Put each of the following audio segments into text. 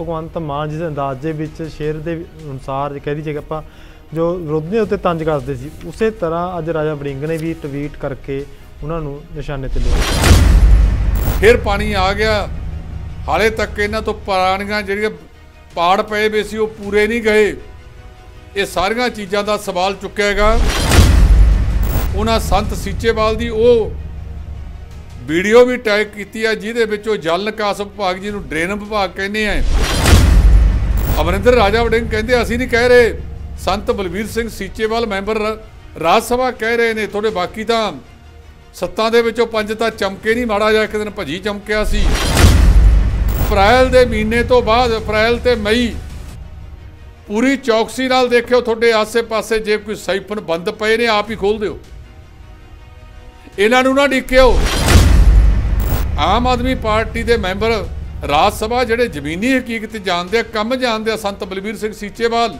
ਭਗਵੰਤ ਮਾਨ ਜੀ ਦੇ ਅੰਦਾਜ਼ੇ ਵਿੱਚ ਸ਼ੇਰ ਦੇ ਅਨੁਸਾਰ ਜੇ ਕਹਿ ਜੇ ਆਪਾਂ ਜੋ ਵਿਰੋਧੀਆਂ ਉੱਤੇ ਤੰਜ ਕਰਦੇ ਸੀ ਉਸੇ ਤਰ੍ਹਾਂ ਅੱਜ ਰਾਜਾ ਵੜਿੰਗ ਨੇ ਵੀ ਟਵੀਟ ਕਰਕੇ ਉਹਨਾਂ ਨੂੰ ਨਿਸ਼ਾਨੇ ਤੇ ਲਿਆ ਫਿਰ ਪਾਣੀ ਆ ਗਿਆ ਹਾਲੇ ਤੱਕ ਇਹਨਾਂ ਤੋਂ ਪ੍ਰਾਣੀਆਂ ਜਿਹੜੀਆਂ ਪਾੜ ਪਏ ਵੇ ਸੀ ਉਹ ਪੂਰੇ ਨਹੀਂ ਗਏ ਇਹ ਸਾਰੀਆਂ ਚੀਜ਼ਾਂ ਦਾ ਸਵਾਲ ਚੁੱਕਿਆਗਾ ਉਹਨਾਂ ਸੰਤ ਸੀਚੇਵਾਲ ਦੀ ਉਹ ਵੀਡੀਓ ਵੀ ਟੈਗ ਕੀਤੀ ਆ ਜਿਹਦੇ ਵਿੱਚ ਉਹ ਜਲ ਨਿਕਾਸ ਵਿਭਾਗ ਜੀ ਨੂੰ ਡਰੇਨ ਵਿਭਾਗ ਕਹਿੰਦੇ ਆ ਅਮਰਿੰਦਰ ਰਾਜਾ ਵੜਿੰਗ ਕਹਿੰਦੇ ਅਸੀਂ ਨਹੀਂ ਕਹਿ ਰਹੇ ਸੰਤ ਬਲਬੀਰ ਸਿੰਘ ਸੀਚੇਵਾਲ ਮੈਂਬਰ ਰਾਜ ਸਭਾ ਕਹਿ ਰਹੇ ਨੇ ਤੁਹਾਡੇ ਬਾਕੀ ਤਾਂ ਸੱਤਾਂ ਦੇ ਵਿੱਚੋਂ ਪੰਜ ਤਾਂ ਚਮਕੇ ਨਹੀਂ ਮਾੜਾ ਜਾ ਇੱਕ ਦਿਨ ਭਜੀ ਚਮਕਿਆ ਸੀ ਅਪ੍ਰੈਲ ਦੇ ਮਹੀਨੇ ਤੋਂ ਬਾਅਦ ਅਪ੍ਰੈਲ ਤੇ ਮਈ ਪੂਰੀ ਚੌਕਸੀ ਨਾਲ ਦੇਖਿਓ ਤੁਹਾਡੇ ਆਸ ਪਾਸੇ ਜੇ ਕੋਈ ਸਾਈਫਨ ਬੰਦ ਪਏ ਨੇ ਆਪ ਹੀ ਖੋਲ ਦਿਓ ਇਹਨਾਂ ਨੂੰ ਨਾ ਡਿੱਕਿਓ ਆਮ ਆਦਮੀ ਪਾਰਟੀ ਦੇ ਮੈਂਬਰ ਰਾਜ ਸਭਾ ਜਿਹੜੇ ਜ਼ਮੀਨੀ ਹਕੀਕਤ ਜਾਣਦੇ ਆ ਕੰਮ ਜਾਣਦੇ ਆ ਸੰਤ ਬਲਬੀਰ ਸਿੰਘ ਸੀਚੇਵਾਲ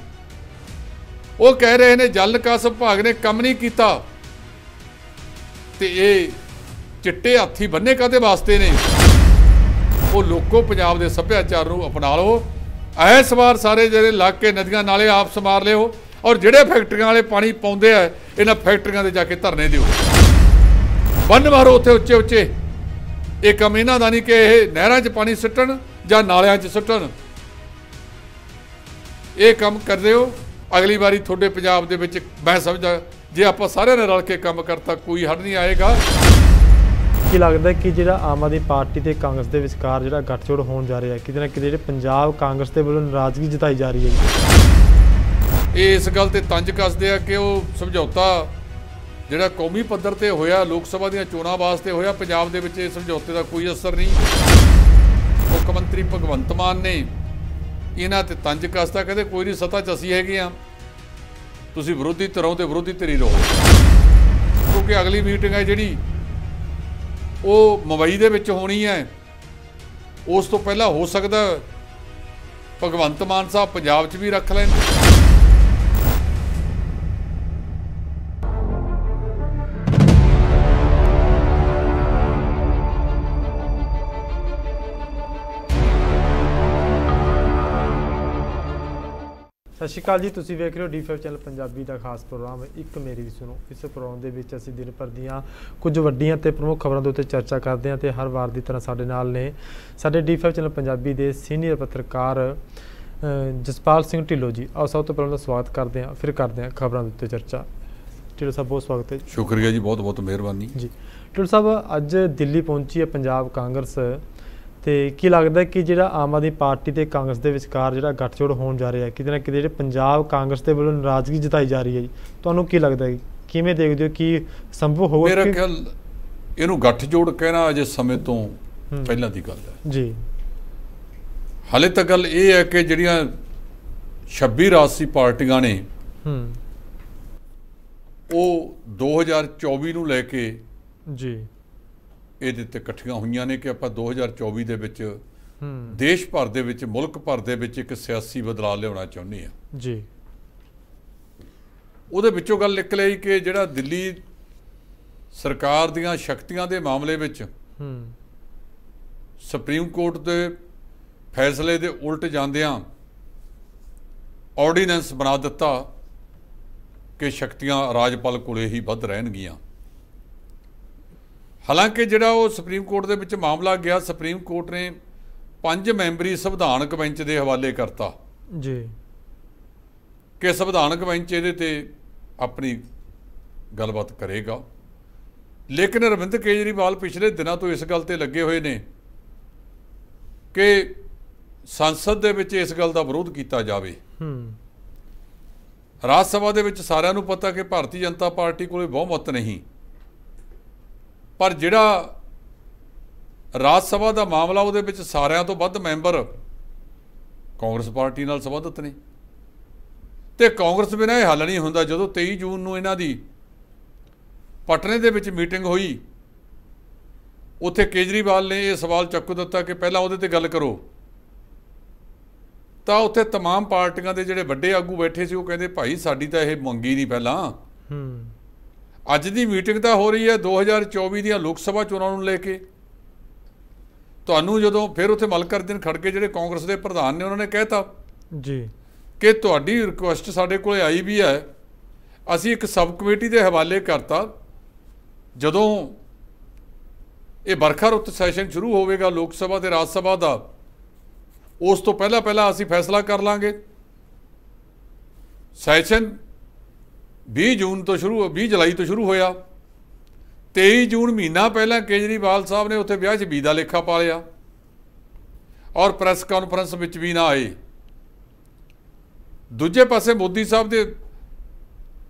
ਉਹ ਕਹਿ ਰਹੇ ਨੇ ਜਲ ਨਿਕਾਸ ਵਿਭਾਗ ਨੇ ਕੰਮ ਨਹੀਂ ਕੀਤਾ ਤੇ ਇਹ ਚਿੱਟੇ ਹਾਥੀ ਬੰਨੇ ਕਾਦੇ ਵਾਸਤੇ ਨੇ ਉਹ ਲੋਕੋ ਪੰਜਾਬ ਦੇ ਸੱਭਿਆਚਾਰ ਨੂੰ ਅਪਣਾ ਲਓ ਐਸ ਵਾਰ ਸਾਰੇ ਜਿਹੜੇ ਇਲਾਕੇ ਨਦੀਆਂ ਨਾਲੇ ਆਪ ਸਮਾਰ ਲਿਓ ਔਰ ਜਿਹੜੇ ਫੈਕਟਰੀਆਂ ਵਾਲੇ ਪਾਣੀ ਪਾਉਂਦੇ ਆ ਇਹਨਾਂ ਫੈਕਟਰੀਆਂ ਦੇ ਜਾ ਕੇ ਧਰਨੇ ਦਿਓ ਬੰਨ ਮਾਰੋ ਉੱਥੇ ਉੱਚੇ ਉੱਚੇ ਇਹ ਕੰਮ ਇਹਨਾਂ ਦਾ ਨਹੀਂ ਕਿ ਇਹ ਨਹਿਰਾਂ 'ਚ ਪਾਣੀ ਸੁੱਟਣ ਜਾਂ ਨਾਲਿਆਂ 'ਚ ਸੁੱਟਣ ਇਹ ਕੰਮ ਕਰਦੇ ਹੋ ਅਗਲੀ ਵਾਰੀ ਤੁਹਾਡੇ ਪੰਜਾਬ ਦੇ ਵਿੱਚ ਮੈਂ ਸਮਝਦਾ ਜੇ ਆਪਾਂ ਸਾਰਿਆਂ ਨੇ ਰਲ ਕੇ ਕੰਮ ਕਰਤਾ ਕੋਈ ਹੱਡ ਨਹੀਂ ਆਏਗਾ ਕੀ ਲੱਗਦਾ ਕਿ ਜਿਹੜਾ ਆਮ ਆਦਮੀ ਪਾਰਟੀ ਤੇ ਕਾਂਗਰਸ ਦੇ ਵਿਚਕਾਰ ਜਿਹੜਾ ਗੱਠਜੋੜ ਹੋਣ ਜਾ ਰਿਹਾ ਹੈ ਕਿਤੇ ਨਾ ਕਿਤੇ ਜਿਹੜੇ ਪੰਜਾਬ ਕਾਂਗਰਸ ਦੇ ਵੱਲੋਂ ਨਾਰਾਜ਼ਗੀ ਜਤਾਈ ਜਾ ਰਹੀ ਹੈ ਇਹ ਇਸ ਗੱਲ ਤੇ ਤੰਜ ਕੱਸਦੇ ਆ ਕਿ ਉਹ ਸਮਝੌਤਾ ਜਿਹੜਾ ਕੌਮੀ ਪੱਧਰ ਤੇ ਹੋਇਆ ਲੋਕ ਸਭਾ ਦੀਆਂ ਚੋਣਾਂ ਵਾਸਤੇ ਹੋਇਆ ਪੰਜਾਬ ਦੇ ਵਿੱਚ ਇਸ ਸਮਝੌਤੇ ਦਾ ਕੋਈ ਅਸਰ ਨਹੀਂ ਮੁੱਖ ਮੰਤਰੀ ਭਗਵੰਤ ਮਾਨ ਨੇ ਇਹਨਾਂ ਤੇ ਤੰਜ ਕਸਤਾ ਕਹਿੰਦੇ ਕੋਈ ਨਹੀਂ ਸਤਾ ਚ ਅਸੀਂ ਹੈਗੇ ਆ ਤੁਸੀਂ ਵਿਰੋਧੀ ਧਿਰਾਂ ਤੇ ਵਿਰੋਧੀ ਧਿਰੀ ਰਹੋ ਕਿਉਂਕਿ ਅਗਲੀ ਮੀਟਿੰਗ ਹੈ ਜਿਹੜੀ ਉਹ ਮੁੰਬਈ ਦੇ ਵਿੱਚ ਹੋਣੀ ਹੈ ਉਸ ਤੋਂ ਪਹਿਲਾਂ ਹੋ ਸਕਦਾ ਭਗਵੰਤ ਮਾਨ ਸਾਹਿਬ ਪੰਜਾਬ 'ਚ ਵੀ ਰੱਖ ਲੈਣ ਸਤਿ ਸ਼੍ਰੀ ਅਕਾਲ ਜੀ ਤੁਸੀਂ ਵੇਖ ਰਹੇ ਹੋ ਡੀ5 ਚੈਨਲ ਪੰਜਾਬੀ ਦਾ ਖਾਸ ਪ੍ਰੋਗਰਾਮ ਇੱਕ ਮੇਰੀ ਵੀ ਸੁਣੋ ਇਸ ਪ੍ਰੋਗਰਾਮ ਦੇ ਵਿੱਚ ਅਸੀਂ ਦਿਨ ਭਰ ਦੀਆਂ ਕੁਝ ਵੱਡੀਆਂ ਤੇ ਪ੍ਰਮੁੱਖ ਖਬਰਾਂ ਦੇ ਉੱਤੇ ਚਰਚਾ ਕਰਦੇ ਹਾਂ ਤੇ ਹਰ ਵਾਰ ਦੀ ਤਰ੍ਹਾਂ ਸਾਡੇ ਨਾਲ ਨੇ ਸਾਡੇ ਡੀ5 ਚੈਨਲ ਪੰਜਾਬੀ ਦੇ ਸੀਨੀਅਰ ਪੱਤਰਕਾਰ ਜਸਪਾਲ ਸਿੰਘ ਢਿੱਲੋ ਜੀ ਆਓ ਸਭ ਤੋਂ ਪਹਿਲਾਂ ਦਾ ਸਵਾਗਤ ਕਰਦੇ ਹਾਂ ਫਿਰ ਕਰਦੇ ਹਾਂ ਖਬਰਾਂ ਦੇ ਉੱਤੇ ਚਰਚਾ ਢਿੱਲੋ ਸਾਹਿਬ ਬਹੁਤ ਸਵਾਗਤ ਹੈ ਸ਼ੁਕਰੀਆ ਜੀ ਬਹੁਤ ਬਹੁਤ ਮਿਹਰਬਾਨੀ ਜੀ ਢਿੱਲੋ ਸਾਹਿਬ ਅੱਜ ਦਿੱਲੀ ਪਹੁੰਚੀ ਹੈ ਪੰਜਾਬ ਕਾਂਗਰਸ ਤੇ ਕੀ ਲੱਗਦਾ ਕਿ ਜਿਹੜਾ ਆਮ ਆਦਮੀ ਪਾਰਟੀ ਤੇ ਕਾਂਗਰਸ ਦੇ ਵਿਚਕਾਰ ਜਿਹੜਾ ਗੱਠਜੋੜ ਹੋਣ ਜਾ ਰਿਹਾ ਹੈ ਕਿਤੇ ਨਾ ਕਿਤੇ ਜਿਹੜੇ ਪੰਜਾਬ ਕਾਂਗਰਸ ਦੇ ਵੱਲੋਂ ਨਾਰਾਜ਼ਗੀ ਜਤਾਈ ਜਾ ਰਹੀ ਹੈ ਜੀ ਤੁਹਾਨੂੰ ਕੀ ਲੱਗਦਾ ਹੈ ਕਿਵੇਂ ਦੇਖਦੇ ਹੋ ਕੀ ਸੰਭਵ ਹੋਊਗਾ ਮੇਰਾ ਖਿਆਲ ਇਹਨੂੰ ਗੱਠਜੋੜ ਕਹਿਣਾ ਅਜੇ ਸਮੇਂ ਤੋਂ ਪਹਿਲਾਂ ਦੀ ਗੱਲ ਹੈ ਜੀ ਹਾਲੇ ਤੱਕ ਗੱਲ ਇਹ ਹੈ ਕਿ ਜਿਹੜੀਆਂ 26 ਰਾਜਸੀ ਪਾਰਟੀਆਂ ਨੇ ਹੂੰ ਉਹ 2024 ਨੂੰ ਲੈ ਕੇ ਜੀ ਇਹਦੇ ਤੇ ਇਕੱਠੀਆਂ ਹੋਈਆਂ ਨੇ ਕਿ ਆਪਾਂ 2024 ਦੇ ਵਿੱਚ ਦੇਸ਼ ਭਰ ਦੇ ਵਿੱਚ ਮੁਲਕ ਭਰ ਦੇ ਵਿੱਚ ਇੱਕ ਸਿਆਸੀ ਬਦਲਾਅ ਲਿਆਉਣਾ ਚਾਹੁੰਦੇ ਆ ਜੀ ਉਹਦੇ ਵਿੱਚੋਂ ਗੱਲ ਨਿਕਲ ਆਈ ਕਿ ਜਿਹੜਾ ਦਿੱਲੀ ਸਰਕਾਰ ਦੀਆਂ ਸ਼ਕਤੀਆਂ ਦੇ ਮਾਮਲੇ ਵਿੱਚ ਹੂੰ ਸੁਪਰੀਮ ਕੋਰਟ ਦੇ ਫੈਸਲੇ ਦੇ ਉਲਟ ਜਾਂਦਿਆਂ ਆਰਡੀਨੈਂਸ ਬਣਾ ਦਿੱਤਾ ਕਿ ਸ਼ਕਤੀਆਂ ਰਾਜਪਾਲ ਕੋਲੇ ਹੀ ਵੱਧ ਰਹਿਣਗੀਆਂ ਹਾਲਾਂਕਿ ਜਿਹੜਾ ਉਹ ਸੁਪਰੀਮ ਕੋਰਟ ਦੇ ਵਿੱਚ ਮਾਮਲਾ ਗਿਆ ਸੁਪਰੀਮ ਕੋਰਟ ਨੇ ਪੰਜ ਮੈਂਬਰੀ ਸੰਵਿਧਾਨਕ ਬੈਂਚ ਦੇ ਹਵਾਲੇ ਕਰਤਾ ਜੀ ਕਿ ਸੰਵਿਧਾਨਕ ਬੈਂਚ ਇਹਦੇ ਤੇ ਆਪਣੀ ਗੱਲਬਾਤ ਕਰੇਗਾ ਲੇਕਿਨ ਰਵਿੰਦਰ ਕੇਜਰੀਵਾਲ ਪਿਛਲੇ ਦਿਨਾਂ ਤੋਂ ਇਸ ਗੱਲ ਤੇ ਲੱਗੇ ਹੋਏ ਨੇ ਕਿ ਸੰਸਦ ਦੇ ਵਿੱਚ ਇਸ ਗੱਲ ਦਾ ਵਿਰੋਧ ਕੀਤਾ ਜਾਵੇ ਹੂੰ ਰਾਜ ਸਭਾ ਦੇ ਵਿੱਚ ਸਾਰਿਆਂ ਨੂੰ ਪਤਾ ਕਿ ਭਾਰਤੀ ਜਨਤਾ ਪਾਰਟੀ ਕੋਲੇ ਬਹੁਮਤ ਨਹੀਂ ਪਰ ਜਿਹੜਾ ਰਾਜ ਸਭਾ ਦਾ ਮਾਮਲਾ ਉਹਦੇ ਵਿੱਚ ਸਾਰਿਆਂ ਤੋਂ ਵੱਧ ਮੈਂਬਰ ਕਾਂਗਰਸ ਪਾਰਟੀ ਨਾਲ ਸਬੰਧਤ ਨੇ ਤੇ ਕਾਂਗਰਸ ਬਿਨਾਂ ਇਹ ਹੱਲ ਨਹੀਂ ਹੁੰਦਾ ਜਦੋਂ 23 ਜੂਨ ਨੂੰ ਇਹਨਾਂ ਦੀ ਪਟਨੇ ਦੇ ਵਿੱਚ ਮੀਟਿੰਗ ਹੋਈ ਉੱਥੇ ਕੇਜਰੀਵਾਲ ਨੇ ਇਹ ਸਵਾਲ ਚੱਕ ਦਿੱਤਾ ਕਿ ਪਹਿਲਾਂ ਉਹਦੇ ਤੇ ਗੱਲ ਕਰੋ ਤਾਂ ਉੱਥੇ तमाम ਪਾਰਟੀਆਂ ਦੇ ਜਿਹੜੇ ਵੱਡੇ ਆਗੂ ਬੈਠੇ ਸੀ ਉਹ ਕਹਿੰਦੇ ਭਾਈ ਸਾਡੀ ਤਾਂ ਇਹ ਮੰਗੀ ਨਹੀਂ ਪਹਿਲਾਂ ਹੂੰ ਅੱਜ ਦੀ ਮੀਟਿੰਗ ਤਾਂ ਹੋ ਰਹੀ ਹੈ 2024 ਦੀਆਂ ਲੋਕ ਸਭਾ ਚੋਣਾਂ ਨੂੰ ਲੈ ਕੇ ਤੁਹਾਨੂੰ ਜਦੋਂ ਫਿਰ ਉੱਥੇ ਮਲਕਰ ਦਿਨ ਖੜਕੇ ਜਿਹੜੇ ਕਾਂਗਰਸ ਦੇ ਪ੍ਰਧਾਨ ਨੇ ਉਹਨਾਂ ਨੇ ਕਹਿਤਾ ਜੀ ਕਿ ਤੁਹਾਡੀ ਰਿਕੁਐਸਟ ਸਾਡੇ ਕੋਲੇ ਆਈ ਵੀ ਹੈ ਅਸੀਂ ਇੱਕ ਸਬ ਕਮੇਟੀ ਦੇ ਹਵਾਲੇ ਕਰਤਾ ਜਦੋਂ ਇਹ ਵਰਖਾ ਰੁੱਤ ਸੈਸ਼ਨ ਸ਼ੁਰੂ ਹੋਵੇਗਾ ਲੋਕ ਸਭਾ ਤੇ ਰਾਜ ਸਭਾ ਦਾ ਉਸ ਤੋਂ ਪਹਿਲਾਂ ਪਹਿਲਾਂ ਅਸੀਂ ਫੈਸਲਾ ਕਰ ਲਾਂਗੇ ਸੈਸ਼ਨ 20 ਜੂਨ ਤੋਂ ਸ਼ੁਰੂ 20 ਜੁਲਾਈ ਤੋਂ ਸ਼ੁਰੂ ਹੋਇਆ 23 ਜੂਨ ਮਹੀਨਾ ਪਹਿਲਾਂ ਕੇਜਰੀਵਾਲ ਸਾਹਿਬ ਨੇ ਉੱਥੇ ਵਿਆਹ 'ਚ ਵੀ ਦਾ ਲੇਖਾ ਪਾ ਲਿਆ ਔਰ ਪ੍ਰੈਸ ਕਾਨਫਰੰਸ ਵਿੱਚ ਵੀ ਨਾ ਆਏ ਦੂਜੇ ਪਾਸੇ ਮੋਦੀ ਸਾਹਿਬ ਦੇ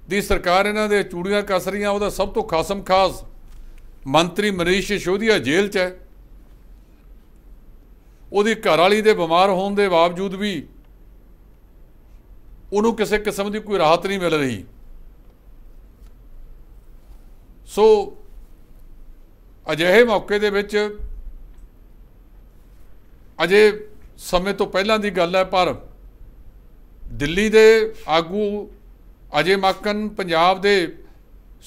ਦੀ ਸਰਕਾਰ ਇਹਨਾਂ ਦੇ ਚੂੜੀਆਂ ਕੱਸ ਰਹੀਆਂ ਉਹਦਾ ਸਭ ਤੋਂ ਖਾਸਮ ਖਾਸ ਮੰਤਰੀ ਮਨੀਸ਼ ਸ਼ੋਧੀਆ ਜੇਲ੍ਹ 'ਚ ਹੈ ਉਹਦੀ ਘਰ ਵਾਲੀ ਦੇ ਬਿਮਾਰ ਹੋਣ ਦੇ ਬਾਵਜੂਦ ਵੀ ਉਹਨੂੰ ਕਿਸੇ ਕਿਸਮ ਦੀ ਕੋਈ ਰਾਹਤ ਨਹੀਂ ਮਿਲ ਰਹੀ ਸੋ ਅਜਿਹੇ ਮੌਕੇ ਦੇ ਵਿੱਚ ਅਜੇ ਸਮੇਂ ਤੋਂ ਪਹਿਲਾਂ ਦੀ ਗੱਲ ਹੈ ਪਰ ਦਿੱਲੀ ਦੇ ਆਗੂ ਅਜੇ ਮੱਕਨ ਪੰਜਾਬ ਦੇ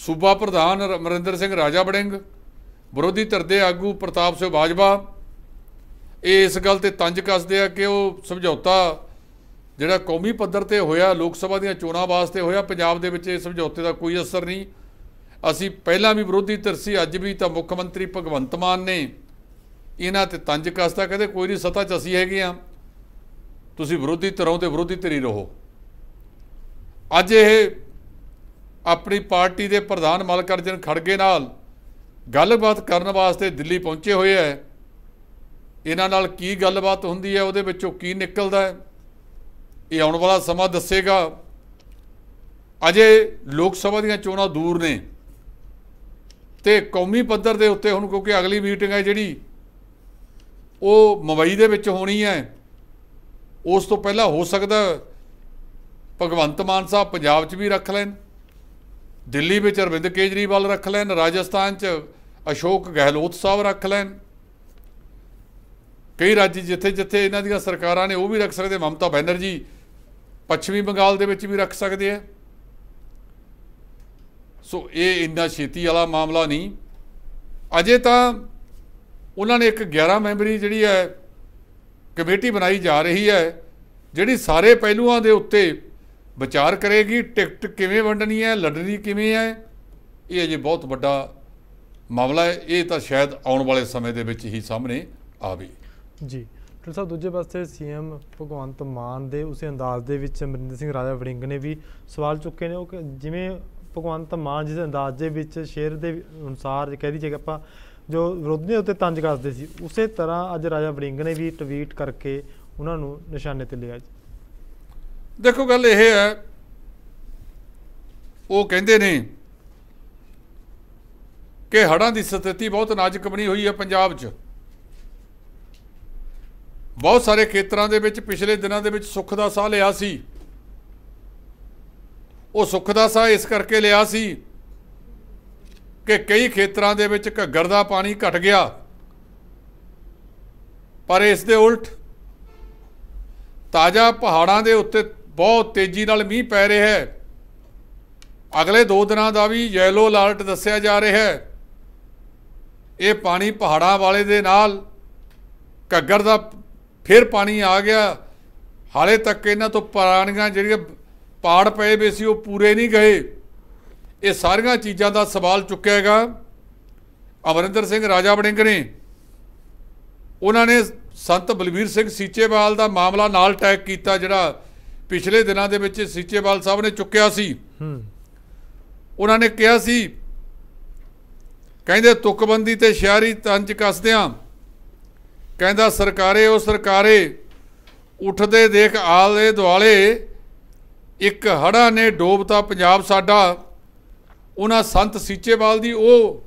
ਸੂਬਾ ਪ੍ਰਧਾਨ ਅਮਰਿੰਦਰ ਸਿੰਘ ਰਾਜਾ ਬੜਿੰਗ ਵਿਰੋਧੀ ਧਿਰ ਦੇ ਆਗੂ ਪ੍ਰਤਾਪ ਸਿੰਘ ਬਾਜਵਾ ਇਹ ਇਸ ਗੱਲ ਤੇ ਤੰਜ ਕੱਸਦੇ ਆ ਕਿ ਉਹ ਸਮਝੌਤਾ ਜਿਹੜਾ ਕੌਮੀ ਪੱਧਰ ਤੇ ਹੋਇਆ ਲੋਕ ਸਭਾ ਦੀਆਂ ਚੋਣਾਂ ਵਾਸਤੇ ਹੋਇਆ ਪੰਜਾਬ ਦੇ ਵਿੱਚ ਇਹ ਸਮਝੌਤੇ ਦਾ ਕੋਈ ਅਸਰ ਨਹੀਂ ਅਸੀਂ ਪਹਿਲਾਂ ਵੀ ਵਿਰੋਧੀ ਧਿਰ ਸੀ ਅੱਜ ਵੀ ਤਾਂ ਮੁੱਖ ਮੰਤਰੀ ਭਗਵੰਤ ਮਾਨ ਨੇ ਇਹਨਾਂ ਤੇ ਤੰਜ ਕਸਦਾ ਕਹਿੰਦੇ ਕੋਈ ਨਹੀਂ ਸਤਾ 'ਚ ਅਸੀਂ ਹੈਗੇ ਆ ਤੁਸੀਂ ਵਿਰੋਧੀ ਧਿਰੋਂ ਤੇ ਵਿਰੋਧੀ ਧਿਰ ਹੀ ਰਹੋ ਅੱਜ ਇਹ ਆਪਣੀ ਪਾਰਟੀ ਦੇ ਪ੍ਰਧਾਨ ਮਲਕ ਅਰਜਨ ਖੜਗੇ ਨਾਲ ਗੱਲਬਾਤ ਕਰਨ ਵਾਸਤੇ ਦਿੱਲੀ ਪਹੁੰਚੇ ਹੋਏ ਐ ਇਹਨਾਂ ਨਾਲ ਕੀ ਗੱਲਬਾਤ ਹੁੰਦੀ ਹੈ ਉਹਦੇ ਵਿੱਚੋਂ ਕੀ ਨਿਕਲਦਾ ਹੈ ਇਹ ਆਉਣ ਵਾਲਾ ਸਮਾਂ ਦੱਸੇਗਾ ਅਜੇ ਲੋਕ ਸਭਾ ਦੀਆਂ ਚੋਣਾਂ ਦੂਰ ਨੇ ਤੇ ਕੌਮੀ ਪੱਧਰ ਦੇ ਉੱਤੇ ਹੁਣ ਕਿਉਂਕਿ ਅਗਲੀ ਮੀਟਿੰਗ ਹੈ ਜਿਹੜੀ ਉਹ ਮੁੰਬਈ ਦੇ ਵਿੱਚ ਹੋਣੀ ਹੈ ਉਸ ਤੋਂ ਪਹਿਲਾਂ ਹੋ ਸਕਦਾ ਭਗਵੰਤ ਮਾਨ ਸਾਹਿਬ ਪੰਜਾਬ 'ਚ ਵੀ ਰੱਖ ਲੈਣ ਦਿੱਲੀ ਵਿੱਚ ਅਰਵਿੰਦ ਕੇਜਰੀਵਾਲ ਰੱਖ ਲੈਣ ਰਾਜਸਥਾਨ 'ਚ ਅਸ਼ੋਕ ਗਹਿਲੋਤ ਸਾਹਿਬ ਰੱਖ ਲੈਣ ਕਈ ਰਾਜ ਜਿੱਥੇ ਜਿੱਥੇ ਇਹਨਾਂ ਦੀਆਂ ਸਰਕਾਰਾਂ ਨੇ ਉਹ ਵੀ ਰੱਖ ਸਕਦੇ ਮਮਤਾ ਬੈਨਰਜੀ ਪੱਛਮੀ ਬੰਗਾਲ ਦੇ ਵਿੱਚ ਵੀ ਰੱਖ ਸਕਦੇ ਆ ਸੋ ਇਹ ਇੰਨਾ ਛੇਤੀ ਵਾਲਾ ਮਾਮਲਾ ਨਹੀਂ ਅਜੇ ਤਾਂ ਉਹਨਾਂ ਨੇ ਇੱਕ 11 ਮੈਂਬਰੀ ਜਿਹੜੀ ਹੈ ਕਮੇਟੀ ਬਣਾਈ ਜਾ ਰਹੀ ਹੈ ਜਿਹੜੀ ਸਾਰੇ ਪਹਿਲੂਆਂ ਦੇ ਉੱਤੇ ਵਿਚਾਰ ਕਰੇਗੀ ਟਿਕਟ ਕਿਵੇਂ ਵੰਡਣੀ ਹੈ ਲੜਨੀ ਕਿਵੇਂ ਹੈ ਇਹ ਅਜੇ ਬਹੁਤ ਵੱਡਾ ਮਾਮਲਾ ਹੈ ਇਹ ਤਾਂ ਸ਼ਾਇਦ ਆਉਣ ਵਾਲੇ ਸਮੇਂ ਦੇ ਵਿੱਚ ਹੀ ਸਾਹਮਣੇ ਆਵੇ ਜੀ ਡਾਕਟਰ ਸਾਹਿਬ ਦੂਜੇ ਪਾਸੇ ਸੀਐਮ ਭਗਵੰਤ ਮਾਨ ਦੇ ਉਸੇ ਅੰਦਾਜ਼ ਦੇ ਵਿੱਚ ਅਮਰਿੰਦਰ ਸਿੰਘ ਰਾਜਾ ਵੜਿੰਗ ਨੇ ਵੀ ਸਵਾਲ ਚੁੱਕੇ ਨੇ ਉਹ ਜਿਵੇਂ ਭਗਵੰਤ ਮਾਨ ਜੀ ਦੇ ਅੰਦਾਜ਼ ਦੇ ਵਿੱਚ ਸ਼ੇਰ ਦੇ ਅਨੁਸਾਰ ਜੇ ਕਹਦੀ ਜੇ ਆਪਾਂ ਜੋ ਵਿਰੋਧੀਆਂ ਉੱਤੇ ਤੰਜ ਕੱਸਦੇ ਸੀ ਉਸੇ ਤਰ੍ਹਾਂ ਅੱਜ ਰਾਜਾ ਬਰਿੰਗ ਨੇ ਵੀ ਟਵੀਟ ਕਰਕੇ ਉਹਨਾਂ ਨੂੰ ਨਿਸ਼ਾਨੇ ਤੇ ਲਿਆ ਦੇਖੋ ਗੱਲ ਇਹ ਹੈ ਉਹ ਕਹਿੰਦੇ ਨੇ ਕਿ ਹੜਾਂ ਦੀ ਸਥਿਤੀ ਬਹੁਤ ਨਾਜ਼ੁਕ ਬਣੀ ਹੋਈ ਹੈ ਪੰਜਾਬ 'ਚ ਬਹੁਤ ਸਾਰੇ ਖੇਤਰਾਂ ਦੇ ਵਿੱਚ ਪਿਛਲੇ ਦਿਨਾਂ ਦੇ ਵਿੱਚ ਸੁੱਖ ਦਾ ਸਾਹ ਲਿਆ ਸੀ ਉਹ ਸੁੱਖ ਦਾ ਸਾਹ ਇਸ ਕਰਕੇ ਲਿਆ ਸੀ ਕਿ ਕਈ ਖੇਤਰਾਂ ਦੇ ਵਿੱਚ ਘੱਗਰ ਦਾ ਪਾਣੀ ਘਟ ਗਿਆ ਪਰ ਇਸ ਦੇ ਉਲਟ ਤਾਜ਼ਾ ਪਹਾੜਾਂ ਦੇ ਉੱਤੇ ਬਹੁਤ ਤੇਜ਼ੀ ਨਾਲ ਮੀਂਹ ਪੈ ਰਿਹਾ ਹੈ ਅਗਲੇ 2 ਦਿਨਾਂ ਦਾ ਵੀ ਯੈਲੋ ਅਲਰਟ ਦੱਸਿਆ ਜਾ ਰਿਹਾ ਹੈ ਇਹ ਪਾਣੀ ਪਹਾੜਾਂ ਵਾਲੇ ਦੇ ਨਾਲ ਘੱਗਰ ਦਾ ਫਿਰ ਪਾਣੀ ਆ ਗਿਆ ਹਾਲੇ ਤੱਕ ਇਹਨਾਂ ਤੋਂ ਪੁਰਾਣੀਆਂ ਜਿਹੜੀਆਂ ਪਾੜ ਪਏ ਵੀ ਸੀ ਉਹ ਪੂਰੇ ਨਹੀਂ ਗਏ ਇਹ ਸਾਰੀਆਂ ਚੀਜ਼ਾਂ ਦਾ ਸਵਾਲ ਚੁੱਕਿਆਗਾ ਅਵਰਿੰਦਰ ਸਿੰਘ ਰਾਜਾ ਬੜਿੰਗ ਨੇ ਉਹਨਾਂ ਨੇ ਸੰਤ ਬਲਵੀਰ ਸਿੰਘ ਸੀਚੇਵਾਲ ਦਾ ਮਾਮਲਾ ਨਾਲ ਟੈਗ ਕੀਤਾ ਜਿਹੜਾ ਪਿਛਲੇ ਦਿਨਾਂ ਦੇ ਵਿੱਚ ਸੀਚੇਵਾਲ ਸਾਹਿਬ ਨੇ ਚੁੱਕਿਆ ਸੀ ਉਹਨਾਂ ਨੇ ਕਿਹਾ ਸੀ ਕਹਿੰਦੇ ਤੁਕਬੰਦੀ ਤੇ ਸ਼ਹਿਰੀ ਤੰਜ ਕੱਸਦਿਆਂ ਕਹਿੰਦਾ ਸਰਕਾਰੇ ਉਹ ਸਰਕਾਰੇ ਉੱਠਦੇ ਦੇਖ ਆਲੇ ਦੁਆਲੇ ਇੱਕ ਹੜਾ ਨੇ ਡੋਬਤਾ ਪੰਜਾਬ ਸਾਡਾ ਉਹਨਾਂ ਸੰਤ ਸੀਚੇਵਾਲ ਦੀ ਉਹ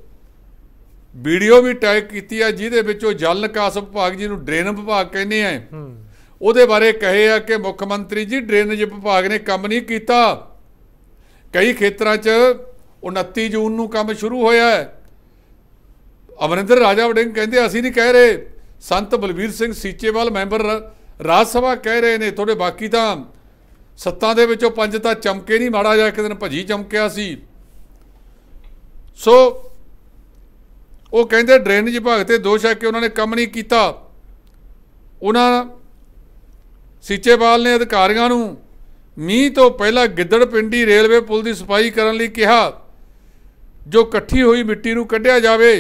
ਵੀਡੀਓ ਵੀ ਟੈਗ ਕੀਤੀ ਆ ਜਿਹਦੇ ਵਿੱਚ ਉਹ ਜਲ ਨਿਕਾਸ ਵਿਭਾਗ ਜੀ ਨੂੰ ਡਰੇਨ ਵਿਭਾਗ ਕਹਿੰਦੇ ਆ ਉਹਦੇ ਬਾਰੇ ਕਹੇ ਆ ਕਿ ਮੁੱਖ ਮੰਤਰੀ ਜੀ ਡਰੇਨੇਜ ਵਿਭਾਗ ਨੇ ਕੰਮ ਨਹੀਂ ਕੀਤਾ ਕਈ ਖੇਤਰਾਂ 'ਚ 29 ਜੂਨ ਨੂੰ ਕੰਮ ਸ਼ੁਰੂ ਹੋਇਆ ਹੈ ਅਮਰਿੰਦਰ ਰਾਜਾ ਵੜਿੰਗ ਕਹਿੰਦੇ ਅਸੀਂ ਨਹੀਂ ਕਹਿ ਰਹੇ ਸੰਤ ਬਲਬੀਰ ਸਿੰਘ ਸੀਚੇਵਾਲ ਮੈਂਬਰ ਰਾਜ ਸਭਾ ਕਹਿ ਰਹੇ ਨੇ ਤੁਹਾਡੇ ਬਾਕੀ ਤਾਂ ਸੱਤਾਂ ਦੇ ਵਿੱਚੋਂ ਪੰਜ ਤਾਂ ਚਮਕੇ ਨਹੀਂ ਮਾੜਾ ਜਾ ਇੱਕ ਦਿਨ ਭਜੀ ਚਮਕਿਆ ਸੀ ਸੋ ਉਹ ਕਹਿੰਦੇ ਡਰੇਨੇਜ ਵਿਭਾਗ ਤੇ ਦੋਸ਼ ਹੈ ਕਿ ਉਹਨਾਂ ਨੇ ਕੰਮ ਨਹੀਂ ਕੀਤਾ ਉਹਨਾਂ ਸਿੱਚੇਵਾਲ ਨੇ ਅਧਿਕਾਰੀਆਂ ਨੂੰ ਮੀਂਹ ਤੋਂ ਪਹਿਲਾਂ ਗਿੱਦੜ ਪਿੰਡੀ ਰੇਲਵੇ ਪੁਲ ਦੀ ਸਫਾਈ ਕਰਨ ਲਈ ਕਿਹਾ ਜੋ ਇਕੱਠੀ ਹੋਈ ਮਿੱਟੀ ਨੂੰ ਕੱਢਿਆ ਜਾਵੇ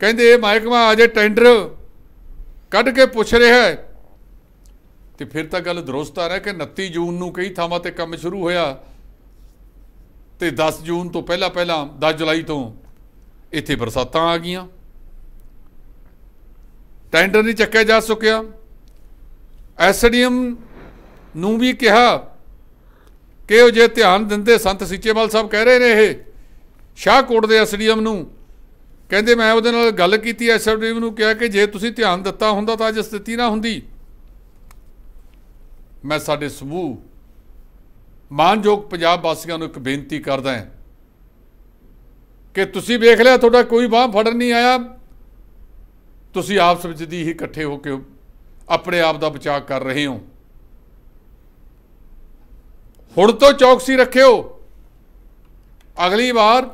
ਕਹਿੰਦੇ ਇਹ ਮਾਇਕਮਾ ਅਜੇ ਟੈਂਡਰ ਕੱਢ ਕੇ ਪੁੱਛ ਰਿਹਾ ਹੈ ਤੇ ਫਿਰ ਤਾਂ ਗੱਲ ਦਰੁਸਤ ਆ ਰਿਹਾ ਕਿ 29 ਜੂਨ ਨੂੰ ਕਈ ਥਾਵਾਂ ਤੇ ਕੰਮ ਸ਼ੁਰੂ ਹੋਇਆ ਤੇ 10 ਜੂਨ ਤੋਂ ਪਹਿਲਾਂ ਪਹਿਲਾਂ 10 ਜੁਲਾਈ ਤੋਂ ਇੱਥੇ ਬਰਸਾਤਾਂ ਆ ਗਈਆਂ ਟੈਂਡਰ ਨਹੀਂ ਚੱਕਿਆ ਜਾ ਸਕਿਆ ਐਸਡੀਐਮ ਨੂੰ ਵੀ ਕਿਹਾ ਕਿ ਉਹ ਜੇ ਧਿਆਨ ਦਿੰਦੇ ਸੰਤ ਸਿੱਚੇਵਾਲ ਸਾਹਿਬ ਕਹਿ ਰਹੇ ਨੇ ਇਹ ਸ਼ਾਹਕੋਟ ਦੇ ਐਸਡੀਐਮ ਨੂੰ ਕਹਿੰਦੇ ਮੈਂ ਉਹਦੇ ਨਾਲ ਗੱਲ ਕੀਤੀ ਐਸਡੀਐਮ ਨੂੰ ਕਿਹਾ ਕਿ ਜੇ ਤੁਸੀਂ ਧਿਆਨ ਦਿੱਤਾ ਹੁੰਦਾ ਤਾਂ ਅੱਜ ਸਥਿਤੀ ਨਾ ਹੁੰਦੀ ਮੈਂ ਸਾਡੇ ਸਮੂਹ ਮਾਨਯੋਗ ਪੰਜਾਬ ਵਾਸੀਆਂ ਨੂੰ ਇੱਕ ਬੇਨਤੀ ਕਰਦਾ ਹਾਂ ਕਿ ਤੁਸੀਂ ਵੇਖ ਲਿਆ ਤੁਹਾਡਾ ਕੋਈ ਬਾਹ ਫੜਨ ਨਹੀਂ ਆਇਆ ਤੁਸੀਂ ਆਪਸ ਵਿੱਚ ਦੀ ਹੀ ਇਕੱਠੇ ਹੋ ਕੇ ਆਪਣੇ ਆਪ ਦਾ ਬਚਾਅ ਕਰ ਰਹੇ ਹੋ ਹੁਣ ਤੋਂ ਚੌਕਸੀ ਰੱਖਿਓ ਅਗਲੀ ਵਾਰ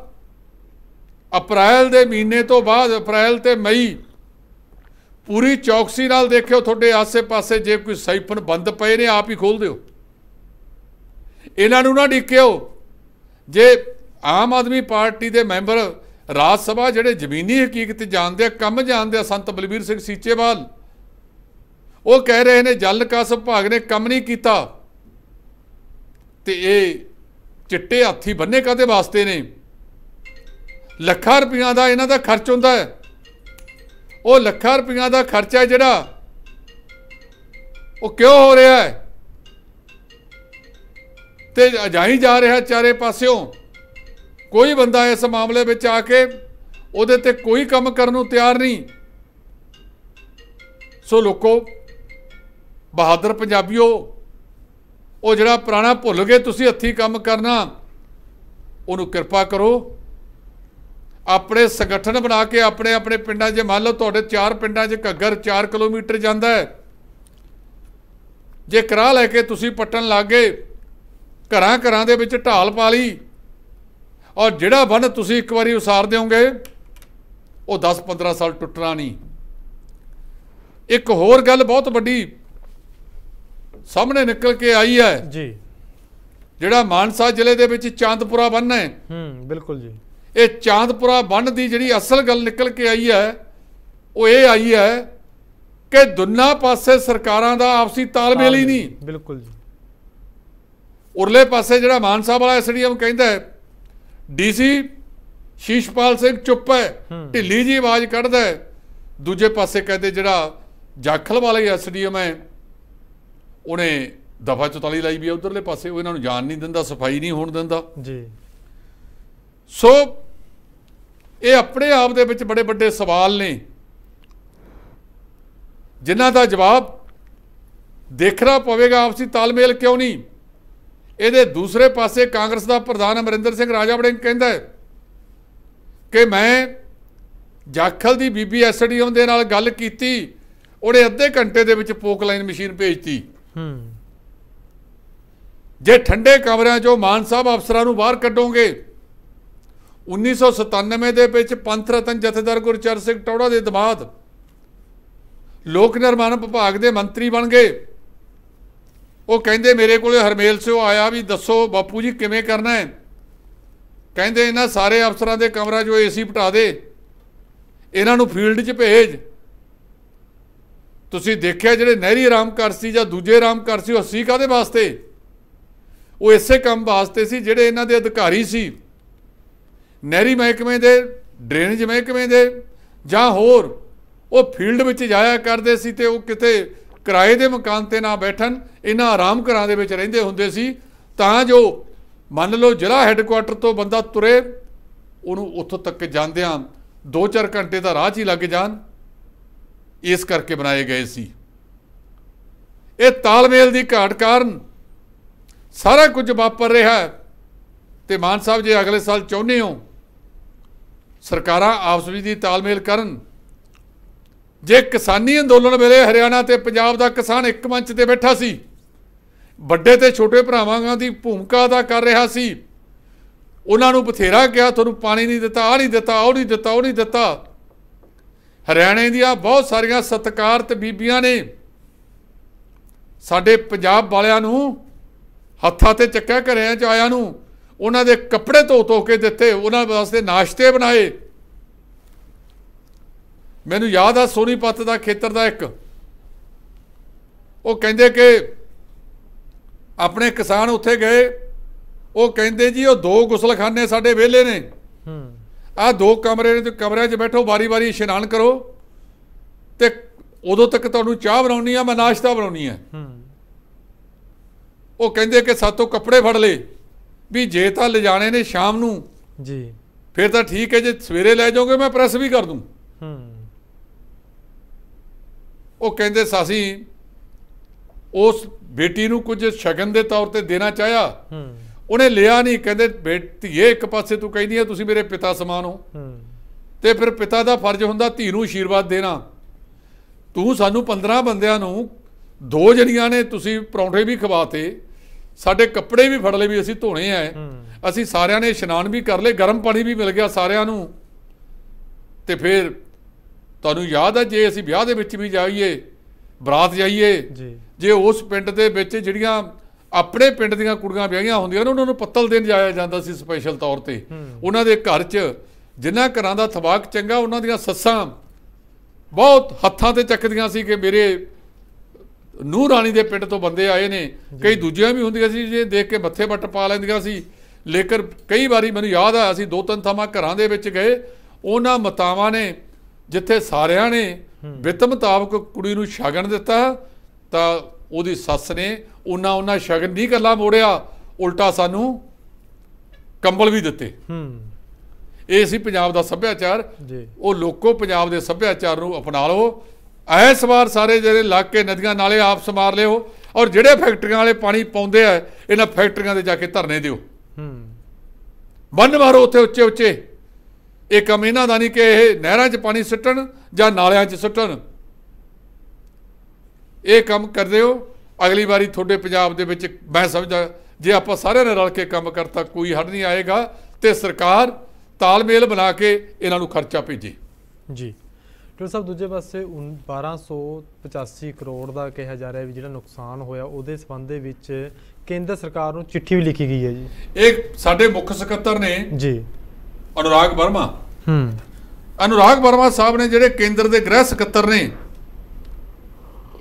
ਅਪ੍ਰੈਲ ਦੇ ਮਹੀਨੇ ਤੋਂ ਬਾਅਦ ਅਪ੍ਰੈਲ ਤੇ ਮਈ ਪੂਰੀ ਚੌਕਸੀ ਨਾਲ ਦੇਖਿਓ ਤੁਹਾਡੇ ਆਸ ਪਾਸੇ ਜੇ ਕੋਈ ਸਾਈਫਨ ਬੰਦ ਪਏ ਨੇ ਆਪ ਹੀ ਖੋਲ ਦਿਓ ਇਹਨਾਂ ਨੂੰ ਨਾ ਡਿੱਕਿਓ ਜੇ ਆਮ ਆਦਮੀ ਪਾਰਟੀ ਦੇ ਮੈਂਬਰ ਰਾਜ ਸਭਾ ਜਿਹੜੇ ਜ਼ਮੀਨੀ ਹਕੀਕਤ ਜਾਣਦੇ ਆ ਕੰਮ ਜਾਣਦੇ ਆ ਸੰਤ ਬਲਬੀਰ ਸਿੰਘ ਸੀਚੇਵਾਲ ਉਹ ਕਹਿ ਰਹੇ ਨੇ ਜਲ ਨਿਕਾਸ ਵਿਭਾਗ ਨੇ ਕੰਮ ਨਹੀਂ ਕੀਤਾ ਤੇ ਇਹ ਚਿੱਟੇ ਹਾਥੀ ਬੰਨੇ ਕਾਦੇ ਵਾਸਤੇ ਨੇ ਲੱਖਾਂ ਰੁਪਈਆ ਦਾ ਇਹਨਾਂ ਦਾ ਖਰਚ ਹੁੰਦਾ ਹੈ ਉਹ ਲੱਖਾਂ ਰੁਪਈਆਂ ਦਾ ਖਰਚਾ ਜਿਹੜਾ ਉਹ ਕਿਉਂ ਹੋ ਰਿਹਾ ਹੈ ਤੇ ਅਜਾਈ ਜਾ ਰਿਹਾ ਚਾਰੇ ਪਾਸਿਓਂ ਕੋਈ ਬੰਦਾ ਇਸ ਮਾਮਲੇ ਵਿੱਚ ਆ ਕੇ ਉਹਦੇ ਤੇ ਕੋਈ ਕੰਮ ਕਰਨ ਨੂੰ ਤਿਆਰ ਨਹੀਂ ਸੋ ਲੋਕੋ ਬਹਾਦਰ ਪੰਜਾਬੀਓ ਉਹ ਜਿਹੜਾ ਪੁਰਾਣਾ ਭੁੱਲ ਗਏ ਤੁਸੀਂ ਹੱਥੀ ਕੰਮ ਕਰਨਾ ਉਹਨੂੰ ਕਿਰਪਾ ਕਰੋ ਆਪਣੇ ਸੰਗਠਨ ਬਣਾ ਕੇ ਆਪਣੇ ਆਪਣੇ ਪਿੰਡਾਂ 'ਚ ਮੰਨ ਲਓ ਤੁਹਾਡੇ ਚਾਰ ਪਿੰਡਾਂ 'ਚ ਘੱਗਰ 4 ਕਿਲੋਮੀਟਰ ਜਾਂਦਾ ਹੈ ਜੇ ਕਰਾ ਲੈ ਕੇ ਤੁਸੀਂ ਪੱਟਣ ਲੱਗ ਗਏ ਘਰਾਂ ਘਰਾਂ ਦੇ ਵਿੱਚ ਢਾਲ ਪਾ ਲਈ ਔਰ ਜਿਹੜਾ ਬੰਨ ਤੁਸੀਂ ਇੱਕ ਵਾਰੀ ਉਸਾਰ ਦਿਓਗੇ ਉਹ 10-15 ਸਾਲ ਟੁੱਟਣਾ ਨਹੀਂ ਇੱਕ ਹੋਰ ਗੱਲ ਬਹੁਤ ਵੱਡੀ ਸਾਹਮਣੇ ਨਿਕਲ ਕੇ ਆਈ ਹੈ ਜੀ ਜਿਹੜਾ ਮਾਨਸਾ ਜ਼ਿਲ੍ਹੇ ਦੇ ਵਿੱਚ ਚਾਂਦਪੁਰਾ ਬੰਨ ਹੈ ਹੂੰ ਬਿਲਕੁਲ ਜੀ ਇਹ ਚਾਂਦਪੁਰਾ ਬੰਨ ਦੀ ਜਿਹੜੀ ਅਸਲ ਗੱਲ ਨਿਕਲ ਕੇ ਆਈ ਹੈ ਉਹ ਇਹ ਆਈ ਹੈ ਕਿ ਦੁਨਾ ਪਾਸੇ ਸਰਕਾਰਾਂ ਦਾ ਆਪਸੀ ਤਾਲਮੇਲ ਹੀ ਨਹੀਂ ਬਿਲਕੁਲ ਜੀ ਉਰਲੇ ਪਾਸੇ ਜਿਹੜਾ ਮਾਨ ਸਾਹਿਬ ਵਾਲਾ ਐਸਡੀਐਮ ਕਹਿੰਦਾ ਹੈ ਡੀਸੀ ਸ਼ੀਸ਼ਪਾਲ ਸਿੰਘ ਚੁੱਪ ਹੈ ਢਿੱਲੀ ਜੀ ਆਵਾਜ਼ ਕੱਢਦਾ ਹੈ ਦੂਜੇ ਪਾਸੇ ਕਹਿੰਦੇ ਜਿਹੜਾ ਜਾਖਲ ਵਾਲਾ ਐਸਡੀਐਮ ਹੈ ਉਹਨੇ ਦਫਾ 44 ਲਈ ਵੀ ਉਧਰਲੇ ਪਾਸੇ ਉਹ ਇਹਨਾਂ ਨੂੰ ਜਾਣ ਨਹੀਂ ਦਿੰਦਾ ਸਫਾਈ ਨਹੀਂ ਹੋਣ ਦਿੰਦਾ ਜੀ ਸੋ ਇਹ ਆਪਣੇ ਆਪ ਦੇ ਵਿੱਚ ਬੜੇ ਵੱਡੇ ਸਵਾਲ ਨੇ ਜਿਨ੍ਹਾਂ ਦਾ ਜਵਾਬ ਦੇਖਣਾ ਪਵੇਗਾ ਆਪਸੀ ਤਾਲਮੇਲ ਕਿਉਂ ਨਹੀਂ ਇਹਦੇ ਦੂਸਰੇ ਪਾਸੇ ਕਾਂਗਰਸ ਦਾ ਪ੍ਰਧਾਨ ਅਮਰਿੰਦਰ ਸਿੰਘ ਰਾਜਾ ਕਹਿੰਦਾ ਹੈ ਕਿ ਮੈਂ ਜਾਖਲ ਦੀ ਬੀਬੀ ਐਸਡੀ ਦੇ ਨਾਲ ਗੱਲ ਕੀਤੀ ਉਹਨੇ ਅੱਧੇ ਘੰਟੇ ਦੇ ਵਿੱਚ ਪੋਕ ਲਾਈਨ ਮਸ਼ੀਨ ਭੇਜਤੀ ਹੂੰ ਜੇ ਠੰਡੇ ਕਮਰਿਆਂ 'ਚੋਂ ਮਾਨ ਸਾਹਿਬ ਅਫਸਰਾਂ ਨੂੰ ਬਾਹਰ ਕੱਢੋਗੇ 1997 ਦੇ ਵਿੱਚ ਪੰਥ ਰਤਨ ਜਥੇਦਾਰ ਗੁਰਚਰ ਸਿੰਘ ਟੌੜਾ ਦੇ ਦਮਾਦ ਲੋਕ ਨਿਰਮਾਣ ਵਿਭਾਗ ਦੇ ਮੰਤਰੀ ਬਣ ਗਏ ਉਹ ਕਹਿੰਦੇ ਮੇਰੇ ਕੋਲੇ ਹਰਮੇਲ ਸਿਓ ਆਇਆ ਵੀ ਦੱਸੋ ਬਾਪੂ ਜੀ ਕਿਵੇਂ ਕਰਨਾ ਹੈ ਕਹਿੰਦੇ ਇਹਨਾਂ ਸਾਰੇ ਅਫਸਰਾਂ ਦੇ ਕਮਰਾ ਜੋ ਏਸੀ ਪਟਾ ਦੇ ਇਹਨਾਂ ਨੂੰ ਫੀਲਡ 'ਚ ਭੇਜ ਤੁਸੀਂ ਦੇਖਿਆ ਜਿਹੜੇ ਨਹਿਰੀ ਆਰਾਮਕਾਰ ਸੀ ਜਾਂ ਦੂਜੇ ਆਰਾਮਕਾਰ ਸੀ ਉਹ ਸੀ ਕਾਦੇ ਵਾਸਤੇ ਉਹ ਇਸੇ ਕੰਮ ਵਾਸਤੇ ਸੀ ਜਿਹੜੇ ਇਹਨਾਂ ਦੇ ਅਧਿਕਾਰੀ ਸੀ ਨਹਿਰੀ ਮਹਿਕਮੇ ਦੇ ਡਰੇਨੇਜ ਮਹਿਕਮੇ ਦੇ ਜਾਂ ਹੋਰ ਉਹ ਫੀਲਡ ਵਿੱਚ ਜਾਇਆ ਕਰਦੇ ਸੀ ਤੇ ਉਹ ਕਿਤੇ ਕਿਰਾਏ ਦੇ ਮਕਾਨ ਤੇ ਨਾ ਬੈਠਣ ਇਹਨਾਂ ਆਰਾਮ ਘਰਾਂ ਦੇ ਵਿੱਚ ਰਹਿੰਦੇ ਹੁੰਦੇ ਸੀ ਤਾਂ ਜੋ ਮੰਨ ਲਓ ਜ਼ਿਲ੍ਹਾ ਹੈੱਡਕੁਆਟਰ ਤੋਂ ਬੰਦਾ ਤੁਰੇ ਉਹਨੂੰ ਉੱਥੋਂ ਤੱਕ ਜਾਂਦਿਆਂ 2-4 ਘੰਟੇ ਦਾ ਰਾਹ ਹੀ ਲੱਗ ਜਾਣ ਇਸ ਕਰਕੇ ਬਣਾਏ ਗਏ ਸੀ ਇਹ ਤਾਲਮੇਲ ਦੀ ਘਾਟ ਕਾਰਨ ਸਾਰਾ ਕੁਝ ਵਾਪਰ ਰਿਹਾ ਤੇ ਮਾਨ ਸਾਹਿਬ ਜੇ ਅਗਲੇ ਸਾਲ ਚਾਹੁੰਦੇ ਹੋ ਸਰਕਾਰਾਂ ਆਪਸ ਵਿੱਚ ਦੀ ਤਾਲਮੇਲ ਕਰਨ ਜੇ ਕਿਸਾਨੀ ਅੰਦੋਲਨ ਵੇਲੇ ਹਰਿਆਣਾ ਤੇ ਪੰਜਾਬ ਦਾ ਕਿਸਾਨ ਇੱਕ ਮੰਚ ਤੇ ਬੈਠਾ ਸੀ ਵੱਡੇ ਤੇ ਛੋਟੇ ਭਰਾਵਾਂ ਦੀ ਭੂਮਿਕਾ ਅਦਾ ਕਰ ਰਿਹਾ ਸੀ ਉਹਨਾਂ ਨੂੰ ਬਥੇਰਾ ਕਿਹਾ ਤੁਹਾਨੂੰ ਪਾਣੀ ਨਹੀਂ ਦਿੱਤਾ ਆ ਨਹੀਂ ਦਿੱਤਾ ਉਹ ਨਹੀਂ ਦਿੱਤਾ ਉਹ ਨਹੀਂ ਦਿੱਤਾ ਹਰਿਆਣੇ ਦੀਆਂ ਬਹੁਤ ਸਾਰੀਆਂ ਸਤਕਾਰਤ ਬੀਬੀਆਂ ਨੇ ਸਾਡੇ ਪੰਜਾਬ ਵਾਲਿਆਂ ਨੂੰ ਹੱਥਾਂ ਤੇ ਚੱਕਿਆ ਘਰਿਆਂ ਚ ਆਇਆਂ ਨੂੰ ਉਹਨਾਂ ਦੇ ਕੱਪੜੇ ਧੋ ਧੋ ਕੇ ਦਿੱਤੇ ਉਹਨਾਂ ਵਾਸਤੇ ਨਾਸ਼ਤੇ ਬਣਾਏ ਮੈਨੂੰ ਯਾਦ ਆ ਸੋਨੀਪਤ ਦਾ ਖੇਤਰ ਦਾ ਇੱਕ ਉਹ ਕਹਿੰਦੇ ਕਿ ਆਪਣੇ ਕਿਸਾਨ ਉੱਥੇ ਗਏ ਉਹ ਕਹਿੰਦੇ ਜੀ ਉਹ ਦੋ ਗੁਸਲਖਾਨੇ ਸਾਡੇ ਵਿਹਲੇ ਨੇ ਹੂੰ ਆ ਦੋ ਕਮਰੇ ਨੇ ਤੇ ਕਮਰਿਆਂ 'ਚ ਬੈਠੋ ਵਾਰੀ-ਵਾਰੀ ਇਸ਼ਨਾਨ ਕਰੋ ਤੇ ਉਦੋਂ ਤੱਕ ਤੁਹਾਨੂੰ ਚਾਹ ਬਣਾਉਣੀ ਆ ਮੈਂ ਨਾਸ਼ਤਾ ਬਣਾਉਣੀ ਆ ਹੂੰ ਉਹ ਕਹਿੰਦੇ ਕਿ ਸਾਤੋਂ ਕੱਪੜੇ ਫੜ ਲੇ ਵੀ ਜੇ ਤਾਂ ਲਿਜਾਣੇ ਨੇ ਸ਼ਾਮ ਨੂੰ ਜੀ ਫਿਰ ਤਾਂ ਠੀਕ ਹੈ ਜੇ ਸਵੇਰੇ ਲੈ ਜਾਓਗੇ ਮੈਂ ਪ੍ਰੈਸ ਵੀ ਕਰ ਦੂੰ ਹੂੰ ਉਹ ਕਹਿੰਦੇ ਸਾਸੀ ਉਸ ਬੇਟੀ ਨੂੰ ਕੁਝ ਸ਼ਗਨ ਦੇ ਤੌਰ ਤੇ ਦੇਣਾ ਚਾਹਿਆ ਹੂੰ ਉਹਨੇ ਲਿਆ ਨਹੀਂ ਕਹਿੰਦੇ ਇਹ ਇੱਕ ਪਾਸੇ ਤੂੰ ਕਹਿੰਦੀ ਆ ਤੁਸੀਂ ਮੇਰੇ ਪਿਤਾ ਸਮਾਨ ਹੋ ਹੂੰ ਤੇ ਫਿਰ ਪਿਤਾ ਦਾ ਫਰਜ਼ ਹੁੰਦਾ ਧੀ ਨੂੰ ਆਸ਼ੀਰਵਾਦ ਦੇਣਾ ਤੂੰ ਸਾਨੂੰ 15 ਬੰਦਿਆਂ ਨੂੰ ਦੋ ਜਣੀਆਂ ਨੇ ਤੁਸੀਂ ਪਰੌਂਠੇ ਵੀ ਖਵਾਤੇ ਸਾਡੇ ਕੱਪੜੇ ਵੀ ਫੜ ਲਏ ਵੀ ਅਸੀਂ ਧੋਣੇ ਆ ਅਸੀਂ ਸਾਰਿਆਂ ਨੇ ਇਸ਼ਨਾਨ ਵੀ ਕਰ ਲਏ ਗਰਮ ਪਾਣੀ ਵੀ ਮਿਲ ਗਿਆ ਸਾਰਿਆਂ ਨੂੰ ਤੇ ਫਿਰ ਤੁਹਾਨੂੰ ਯਾਦ ਹੈ ਜੇ ਅਸੀਂ ਵਿਆਹ ਦੇ ਵਿੱਚ ਵੀ ਜਾਈਏ ਬਰਾਤ ਜਾਈਏ ਜੇ ਉਸ ਪਿੰਡ ਦੇ ਵਿੱਚ ਜਿਹੜੀਆਂ ਆਪਣੇ ਪਿੰਡ ਦੀਆਂ ਕੁੜੀਆਂ ਵਿਆਹੀਆਂ ਹੁੰਦੀਆਂ ਨੇ ਉਹਨਾਂ ਨੂੰ ਪੱਤਲ ਦੇਣ ਜਾਇਆ ਜਾਂਦਾ ਸੀ ਸਪੈਸ਼ਲ ਤੌਰ ਤੇ ਉਹਨਾਂ ਦੇ ਘਰ 'ਚ ਜਿਨ੍ਹਾਂ ਘਰਾਂ ਦਾ ਤਬਾਕ ਚੰਗਾ ਉਹਨਾਂ ਦੀਆਂ ਸੱਸਾਂ ਬਹੁਤ ਹੱਥਾਂ ਤੇ ਚੱਕਦੀਆਂ ਸੀ ਕਿ ਮੇਰੇ ਨੂਰ ਰਾਣੀ ਦੇ ਪਿੰਡ ਤੋਂ ਬੰਦੇ ਆਏ ਨੇ ਕਈ ਦੂਜੀਆਂ ਵੀ ਹੁੰਦੀਆਂ ਸੀ ਜੇ ਦੇਖ ਕੇ ਮੱਥੇ ਬੱਟ ਪਾ ਲੈਂਦੀਆਂ ਸੀ ਲੇਕਰ ਕਈ ਵਾਰੀ ਮੈਨੂੰ ਯਾਦ ਆ ਅਸੀਂ ਦੋ ਤਿੰਨ ਥਾਵਾਂ ਘਰਾਂ ਦੇ ਵਿੱਚ ਗਏ ਉਹਨਾਂ ਮਤਾਵਾਂ ਨੇ ਜਿੱਥੇ ਸਾਰਿਆਂ ਨੇ ਵਿਤ ਮੁਤਾਬਕ ਕੁੜੀ ਨੂੰ ਸ਼ਗਨ ਦਿੱਤਾ ਤਾਂ ਉਹਦੀ ਸੱਸ ਨੇ ਉਹਨਾਂ ਉਹਨਾਂ ਸ਼ਗਨ ਨਹੀਂ ਗੱਲਾਂ ਮੋੜਿਆ ਉਲਟਾ ਸਾਨੂੰ ਕੰਬਲ ਵੀ ਦਿੱਤੇ ਹੂੰ ਇਹ ਸੀ ਪੰਜਾਬ ਦਾ ਸੱਭਿਆਚਾਰ ਜੀ ਉਹ ਲੋਕੋ ਪੰਜਾਬ ਦੇ ਸੱਭਿਆਚਾਰ ਨੂੰ ਅਪਣਾ ਲਓ ਐਸ ਵਾਰ ਸਾਰੇ ਜਿਹੜੇ ਲੱਗ ਕੇ ਨਦੀਆਂ ਨਾਲੇ ਆਪ ਸਮਾਰ ਲਿਓ ਔਰ ਜਿਹੜੇ ਫੈਕਟਰੀਆਂ ਵਾਲੇ ਪਾਣੀ ਪਾਉਂਦੇ ਆ ਇਹਨਾਂ ਫੈਕਟਰੀਆਂ ਦੇ ਜਾ ਕੇ ਧਰਨੇ ਦਿਓ ਹੂੰ ਬੰਨ ਮਾਰੋ ਉੱਥੇ ਉੱਚੇ ਉੱਚੇ ਇਹ ਕੰਮ ਇਹਨਾਂ ਦਾ ਨਹੀਂ ਕਿ ਇਹ ਨਹਿਰਾਂ 'ਚ ਪਾਣੀ ਸੁੱਟਣ ਜਾਂ ਨਾਲਿਆਂ 'ਚ ਸੁੱਟਣ ਇਹ ਕੰਮ ਕਰਦੇ ਹੋ ਅਗਲੀ ਵਾਰੀ ਤੁਹਾਡੇ ਪੰਜਾਬ ਦੇ ਵਿੱਚ ਮੈਂ ਸਮਝਦਾ ਜੇ ਆਪਾਂ ਸਾਰਿਆਂ ਨੇ ਰਲ ਕੇ ਕੰਮ ਕਰਤਾ ਕੋਈ ਹੱਡ ਨਹੀਂ ਆਏਗਾ ਤੇ ਸਰਕਾਰ ਤਾਲਮੇਲ ਬਣਾ ਕੇ ਇਹਨਾਂ ਨੂੰ ਖਰਚਾ ਭੇਜੇ ਜੀ ਡਾਕਟਰ ਸਾਹਿਬ ਦੂਜੇ ਪਾਸੇ 1285 ਕਰੋੜ ਦਾ ਕਿਹਾ ਜਾ ਰਿਹਾ ਵੀ ਜਿਹੜਾ ਨੁਕਸਾਨ ਹੋਇਆ ਉਹਦੇ ਸਬੰਧ ਦੇ ਵਿੱਚ ਕੇਂਦਰ ਸਰਕਾਰ ਨੂੰ ਚਿੱਠੀ ਵੀ ਲਿਖੀ ਗਈ ਹੈ ਜੀ ਇਹ ਸਾਡੇ ਮੁੱਖ ਸਕੱਤਰ ਨੇ ਜੀ ਅਨੁਰਾਗ ਵਰਮਾ ਹੂੰ ਅਨੁਰਾਗ ਵਰਮਾ ਸਾਹਿਬ ਨੇ ਜਿਹੜੇ ਕੇਂਦਰ ਦੇ ਗ੍ਰਹਿ ਸਕੱਤਰ ਨੇ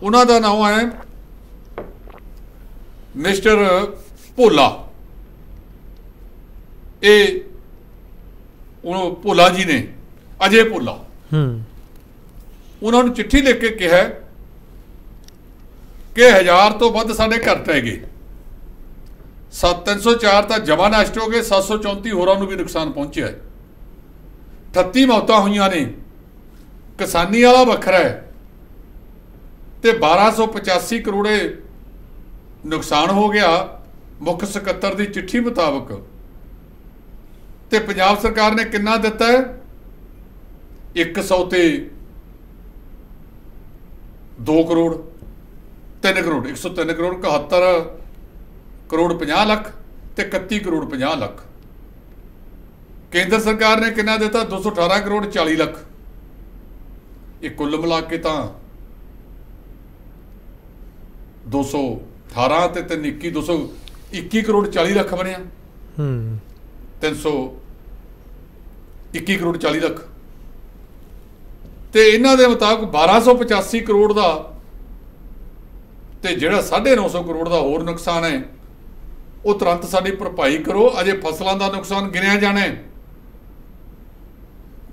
ਉਹਨਾਂ ਦਾ ਨਾਮ ਹੈ ਮਿਸਟਰ ਭੋਲਾ ਇਹ ਉਹ ਭੋਲਾ ਜੀ ਨੇ ਅਜੇ ਭੋਲਾ ਹੂੰ ਉਹਨਾਂ ਨੂੰ ਚਿੱਠੀ ਲਿਖ ਕੇ ਕਿਹਾ ਕਿ ਹਜ਼ਾਰ ਤੋਂ ਵੱਧ ਸਾਡੇ ਘਰ ਟਹਿ ਗਏ 7304 ਤਾਂ ਜਮਾ ਨਸ਼ਟ ਹੋ ਗਏ 734 ਹੋਰਾਂ ਨੂੰ ਵੀ ਨੁਕਸਾਨ ਪਹੁੰਚਿਆ 38 ਮੌਤਾਂ ਹੋਈਆਂ ਨੇ ਕਿਸਾਨੀ ਵਾਲਾ ਵੱਖਰਾ ਹੈ ਤੇ 1285 ਕਰੋੜੇ ਨੁਕਸਾਨ ਹੋ ਗਿਆ ਮੁੱਖ ਸਕੱਤਰ ਦੀ ਚਿੱਠੀ ਮੁਤਾਬਕ ਤੇ ਪੰਜਾਬ ਸਰਕਾਰ ਨੇ ਕਿੰਨਾ ਦਿੱਤਾ ਹੈ 100 ਤੇ 2 ਕਰੋੜ 3 ਕਰੋੜ 103 ਕਰੋੜ 71 ਕਰੋੜ 50 ਲੱਖ ਤੇ 31 ਕਰੋੜ 50 ਲੱਖ ਕੇਂਦਰ ਸਰਕਾਰ ਨੇ ਕਿੰਨਾ ਦਿੱਤਾ 218 ਕਰੋੜ 40 ਲੱਖ ਇਹ ਕੁੱਲ ਮਿਲਾ ਕੇ ਤਾਂ 218 ਤੇ 321 221 ਕਰੋੜ 40 ਲੱਖ ਬਣਿਆ ਹੂੰ 300 21 ਕਰੋੜ 40 ਲੱਖ ਤੇ ਇਹਨਾਂ ਦੇ ਮੁਤਾਬਕ 1285 ਕਰੋੜ ਦਾ ਤੇ ਜਿਹੜਾ 950 ਕਰੋੜ ਦਾ ਹੋਰ ਨੁਕਸਾਨ ਹੈ ਉਹ ਤੁਰੰਤ ਸਾਡੀ ਭਰਪਾਈ ਕਰੋ ਅਜੇ ਫਸਲਾਂ ਦਾ ਨੁਕਸਾਨ ਗਿਣਿਆ ਜਾਣਾ ਹੈ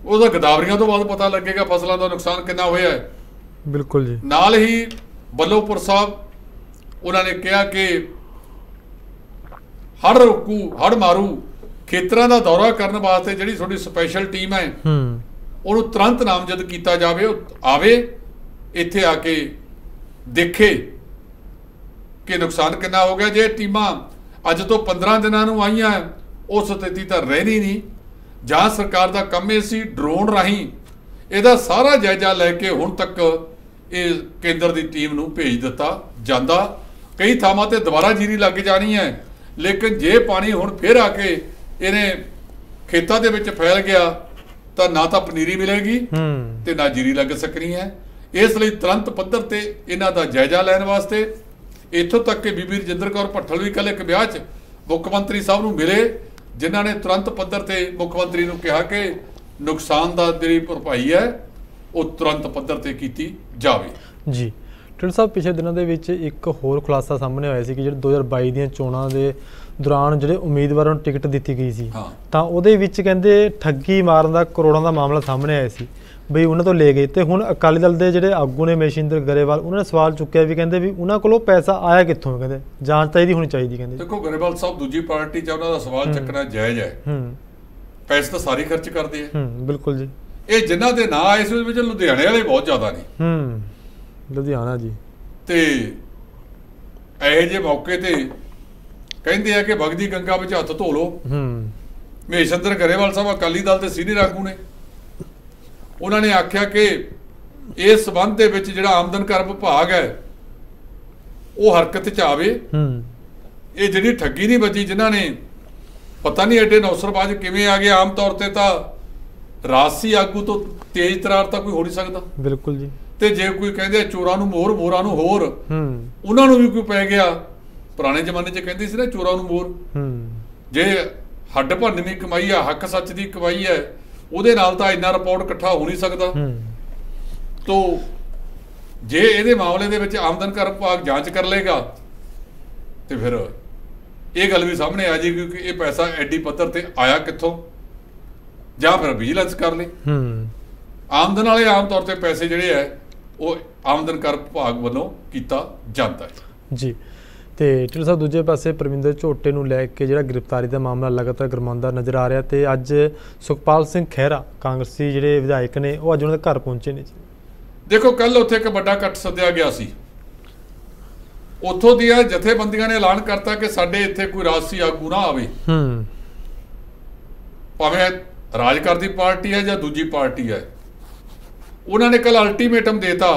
ਉਹਦਾ ਗਦਾਵਰੀਆਂ ਤੋਂ ਬਾਅਦ ਪਤਾ ਲੱਗੇਗਾ ਫਸਲਾਂ ਦਾ ਨੁਕਸਾਨ ਕਿੰਨਾ ਹੋਇਆ ਹੈ ਬਿਲਕੁਲ ਜੀ ਨਾਲ ਹੀ ਬੱਲੋਪੁਰ ਸਾਹਿਬ ਉਹਨਾਂ ਨੇ ਕਿਹਾ ਕਿ ਹੜ ਰੁਕੂ ਹੜ ਮਾਰੂ ਖੇਤਰਾਂ ਦਾ ਦੌਰਾ ਕਰਨ ਵਾਸਤੇ ਜਿਹੜੀ ਤੁਹਾਡੀ ਸਪੈਸ਼ਲ ਟੀਮ ਹੈ ਹੂੰ ਉਹਨੂੰ ਤੁਰੰਤ ਨਾਮਜ਼ਦ ਕੀਤਾ ਜਾਵੇ ਉਹ ਆਵੇ ਇੱਥੇ ਆ ਕੇ ਦੇਖੇ ਕਿ ਨੁਕਸਾਨ ਕਿੰਨਾ ਹੋ ਗਿਆ ਜੇ ਟੀਮਾਂ ਅੱਜ ਤੋਂ 15 ਦਿਨਾਂ ਨੂੰ ਆਈਆਂ ਉਹ ਸਥਿਤੀ ਤਾਂ ਰਹਿਣੀ ਨਹੀਂ ਜਾਂ ਸਰਕਾਰ ਦਾ ਕੰਮ ਇਹ ਸੀ ਡਰੋਨ ਰਾਹੀਂ ਇਹਦਾ ਸਾਰਾ ਜਾਇਜ਼ਾ ਲੈ ਕੇ ਹੁਣ ਤੱਕ ਇਹ ਕੇਂਦਰ ਦੀ ਟੀਮ ਨੂੰ ਭੇਜ ਦਿੱਤਾ ਜਾਂਦਾ ਕਈ ਥਾਵਾਂ ਤੇ ਦੁਬਾਰਾ ਜੀਰੀ ਲੱਗ ਜਾਣੀ ਹੈ ਲੇਕਿਨ ਜੇ ਪਾਣੀ ਹੁਣ ਫੇਰ ਆ ਕੇ ਇਹਨੇ ਖੇਤਾਂ ਦੇ ਵਿੱਚ ਫੈਲ ਗਿਆ ਤਾਂ ਨਾ ਤਾਂ ਪਨੀਰੀ ਮਿਲੇਗੀ ਤੇ ਨਾ ਜੀਰੀ ਲੱਗ ਸਕਣੀ ਹੈ ਇਸ ਲਈ ਤੁਰੰਤ ਪੱਧਰ ਤੇ ਇਹਨਾਂ ਦਾ ਜਾਇਜ਼ਾ ਲੈਣ ਵਾਸਤੇ ਇੱਥੋਂ ਤੱਕ ਕਿ ਬੀਬੀ ਰਜਿੰਦਰ ਕੌਰ ਭੱਠਲ ਵੀ ਕੱਲ ਇੱਕ ਵਿਆਹ 'ਚ ਮੁੱਖ ਮੰਤਰੀ ਸਾਹਿਬ ਨੂੰ ਮਿਲੇ ਜਿਨ੍ਹਾਂ ਨੇ ਤੁਰੰਤ ਪੱਧਰ ਤੇ ਮੁੱਖ ਮੰਤਰੀ ਨੂੰ ਕਿਹਾ ਕਿ ਨੁਕਸਾਨ ਦਾ ਜਿਹੜੀ ਭਰਪਾਈ ਹੈ ਉਹ ਤੁਰੰਤ ਪੱਧਰ ਤੇ ਕੀਤੀ ਜਾਵੇ ਜੀ ਟਿੰਡ ਸਾਹਿਬ ਪਿਛਲੇ ਦਿਨਾਂ ਦੇ ਵਿੱਚ ਇੱਕ ਹੋਰ ਖੁਲਾਸਾ ਸਾਹਮਣੇ ਆਇਆ ਸੀ ਕਿ ਜਿਹੜੇ 2022 ਦੀਆਂ ਚੋਣਾਂ ਦੇ ਦੌਰਾਨ ਜਿਹੜੇ ਉਮੀਦਵਾਰਾਂ ਨੂੰ ਟਿਕਟ ਦਿੱਤੀ ਗਈ ਸੀ ਤਾਂ ਉਹਦੇ ਵਿੱਚ ਕਹਿੰਦੇ ਠੱਗੀ ਮਾਰਨ ਦਾ ਕਰੋੜਾਂ ਦਾ ਮਾਮਲਾ ਸਾਹਮਣੇ ਆਇਆ ਸੀ ਬਈ ਉਹਨਾਂ ਤੋਂ ਲੈ ਗਏ ਤੇ ਹੁਣ ਅਕਾਲੀ ਦਲ ਦੇ ਜਿਹੜੇ ਆਗੂ ਨੇ ਮੇਸ਼ਿੰਦਰ ਗਰੇਵਾਲ ਉਹਨਾਂ ਨੇ ਸਵਾਲ ਚੁੱਕਿਆ ਵੀ ਕਹਿੰਦੇ ਵੀ ਉਹਨਾਂ ਕੋਲੋਂ ਪੈਸਾ ਆਇਆ ਕਿੱਥੋਂ ਕਹਿੰਦੇ ਜਾਂਚ ਤਾਂ ਇਹਦੀ ਹੋਣੀ ਚਾਹੀਦੀ ਕਹਿੰਦੇ ਦੇਖੋ ਗਰੇਵਾਲ ਸਾਹਿਬ ਦੂਜੀ ਪਾਰਟੀ 'ਚ ਉਹਨਾਂ ਦਾ ਸਵਾਲ ਚੱਕਣਾ ਜਾਇਜ਼ ਹੈ ਹੂੰ ਪੈਸੇ ਤਾਂ ਸਾਰੇ ਖਰਚ ਕਰਦੇ ਆ ਹੂੰ ਬਿਲਕੁਲ ਜੀ ਇਹ ਜਿਨ੍ਹਾਂ ਦੇ ਨਾਂ ਆਏ ਸੀ ਵਿੱਚ ਲੁਧਿਆਣੇ ਵਾਲੇ ਬਹੁਤ ਜ਼ਿਆਦਾ ਨੇ ਹੂੰ ਲੁਧਿਆਣਾ ਜੀ ਤੇ ਇਹ ਜੇ ਮੌਕੇ ਤੇ ਕਹਿੰਦੇ ਆ ਕਿ ਭਗਦੀ ਗੰਗਾ ਵਿੱਚ ਹੱਥ ਧੋ ਲੋ ਹੂੰ ਮਹੇਸ਼ੰਦਰ ਗਰੇਵਾਲ ਸਾਹਿਬ ਅਕਾਲੀ ਦਲ ਦੇ ਸੀਨੀਅਰ ਆਗੂ ਨੇ ਉਹਨਾਂ ਨੇ ਆਖਿਆ ਕਿ ਇਸ ਸਬੰਧ ਦੇ ਵਿੱਚ ਜਿਹੜਾ ਆਮਦਨ ਕਰ ਵਿਭਾਗ ਹੈ ਉਹ ਹਰਕਤ ਚ ਆਵੇ ਹੂੰ ਇਹ ਜਿਹੜੀ ਠੱਗੀ ਨਹੀਂ ਬਚੀ ਜਿਨ੍ਹਾਂ ਨੇ ਪਤਾ ਨਹੀਂ ਐਡੇ ਨੌਸਰਬਾਜ ਕਿਵੇਂ ਆ ਗਏ ਆਮ ਤੌਰ ਤੇ ਤਾਂ ਰਾਸੀ ਆਗੂ ਤੋਂ ਤੇਜ਼ ਤਰਾਰ ਤਾਂ ਕੋਈ ਹੋ ਨਹੀਂ ਸਕਦਾ ਬਿਲਕੁਲ ਜੀ ਤੇ ਜੇ ਕੋਈ ਕਹਿੰਦੇ ਚੋਰਾਂ ਨੂੰ ਮੋਹਰ ਮੋਹਰਾਂ ਨੂੰ ਹੋਰ ਹੂੰ ਉਹਨਾਂ ਨੂੰ ਵੀ ਕੋਈ ਪੈ ਗਿਆ ਪੁਰਾਣੇ ਜ਼ਮਾਨੇ 'ਚ ਕਹਿੰਦੇ ਸੀ ਨਾ ਚੋਰਾਂ ਨੂੰ ਮੋਰ ਹੂੰ ਜੇ ਹੱਡ ਭੰਨ ਦੀ ਕਮਾਈ ਆ ਹੱਕ ਸੱਚ ਦੀ ਕਮਾਈ ਹੈ ਉਹਦੇ ਨਾਲ ਤਾਂ ਇੰਨਾ ਰਿਪੋਰਟ ਇਕੱਠਾ ਹੋ ਨਹੀਂ ਸਕਦਾ ਹੂੰ ਤੋਂ ਜੇ ਇਹਦੇ ਮਾਮਲੇ ਦੇ ਵਿੱਚ ਆਮਦਨ ਕਰ ਵਿਭਾਗ ਜਾਂਚ ਕਰ ਲੇਗਾ ਤੇ ਫਿਰ ਇਹ ਗੱਲ ਵੀ ਸਾਹਮਣੇ ਆ ਜਾਏਗੀ ਕਿ ਇਹ ਪੈਸਾ ਐਡੀ ਪੱਤਰ ਤੇ ਆਇਆ ਕਿੱਥੋਂ ਜਾਂ ਫਿਰ ਵਿਜੀਲੈਂਸ ਕਰ ਲਈ ਹੂੰ ਆਮਦਨ ਵਾਲੇ ਆਮ ਤੌਰ ਤੇ ਪੈਸੇ ਜਿਹੜੇ ਆ ਉਹ ਆਮਦਨ ਕਰ ਵਿਭਾਗ ਵੱਲੋਂ ਕੀਤਾ ਜਾਂਦਾ ਹੈ ਜੀ ਤੇ ਢਿੱਲ ਸਾਹਿਬ ਦੂਜੇ ਪਾਸੇ ਪ੍ਰਵਿੰਦਰ ਝੋਟੇ ਨੂੰ ਲੈ ਕੇ ਜਿਹੜਾ ਗ੍ਰਿਫਤਾਰੀ ਦਾ ਮਾਮਲਾ ਲਗਾਤਾਰ ਗਰਮਾਉਂਦਾ ਨਜ਼ਰ ਆ ਰਿਹਾ ਤੇ ਅੱਜ ਸੁਖਪਾਲ ਸਿੰਘ ਖਹਿਰਾ ਕਾਂਗਰਸੀ ਜਿਹੜੇ ਵਿਧਾਇਕ ਨੇ ਉਹ ਅੱਜ ਉਹਨਾਂ ਦੇ ਘਰ ਪਹੁੰਚੇ ਨੇ ਦੇਖੋ ਕੱਲ ਉੱਥੇ ਇੱਕ ਵੱਡਾ ਇਕੱਠ ਸੱਦਿਆ ਗਿਆ ਸੀ ਉੱਥੋਂ ਦੀਆਂ ਜਥੇਬੰਦੀਆਂ ਨੇ ਐਲਾਨ ਕਰਤਾ ਕਿ ਸਾਡੇ ਇੱਥੇ ਕੋਈ ਰਾਜਸੀ ਆਗੂ ਨਾ ਆਵੇ ਹੂੰ ਭਾਵੇਂ ਰਾਜ ਕਰਦੀ ਪਾਰਟੀ ਹੈ ਜਾਂ ਦੂਜੀ ਪਾਰਟੀ ਹੈ ਉਹਨਾਂ ਨੇ ਕੱਲ ਅਲਟੀਮੇਟਮ ਦੇਤਾ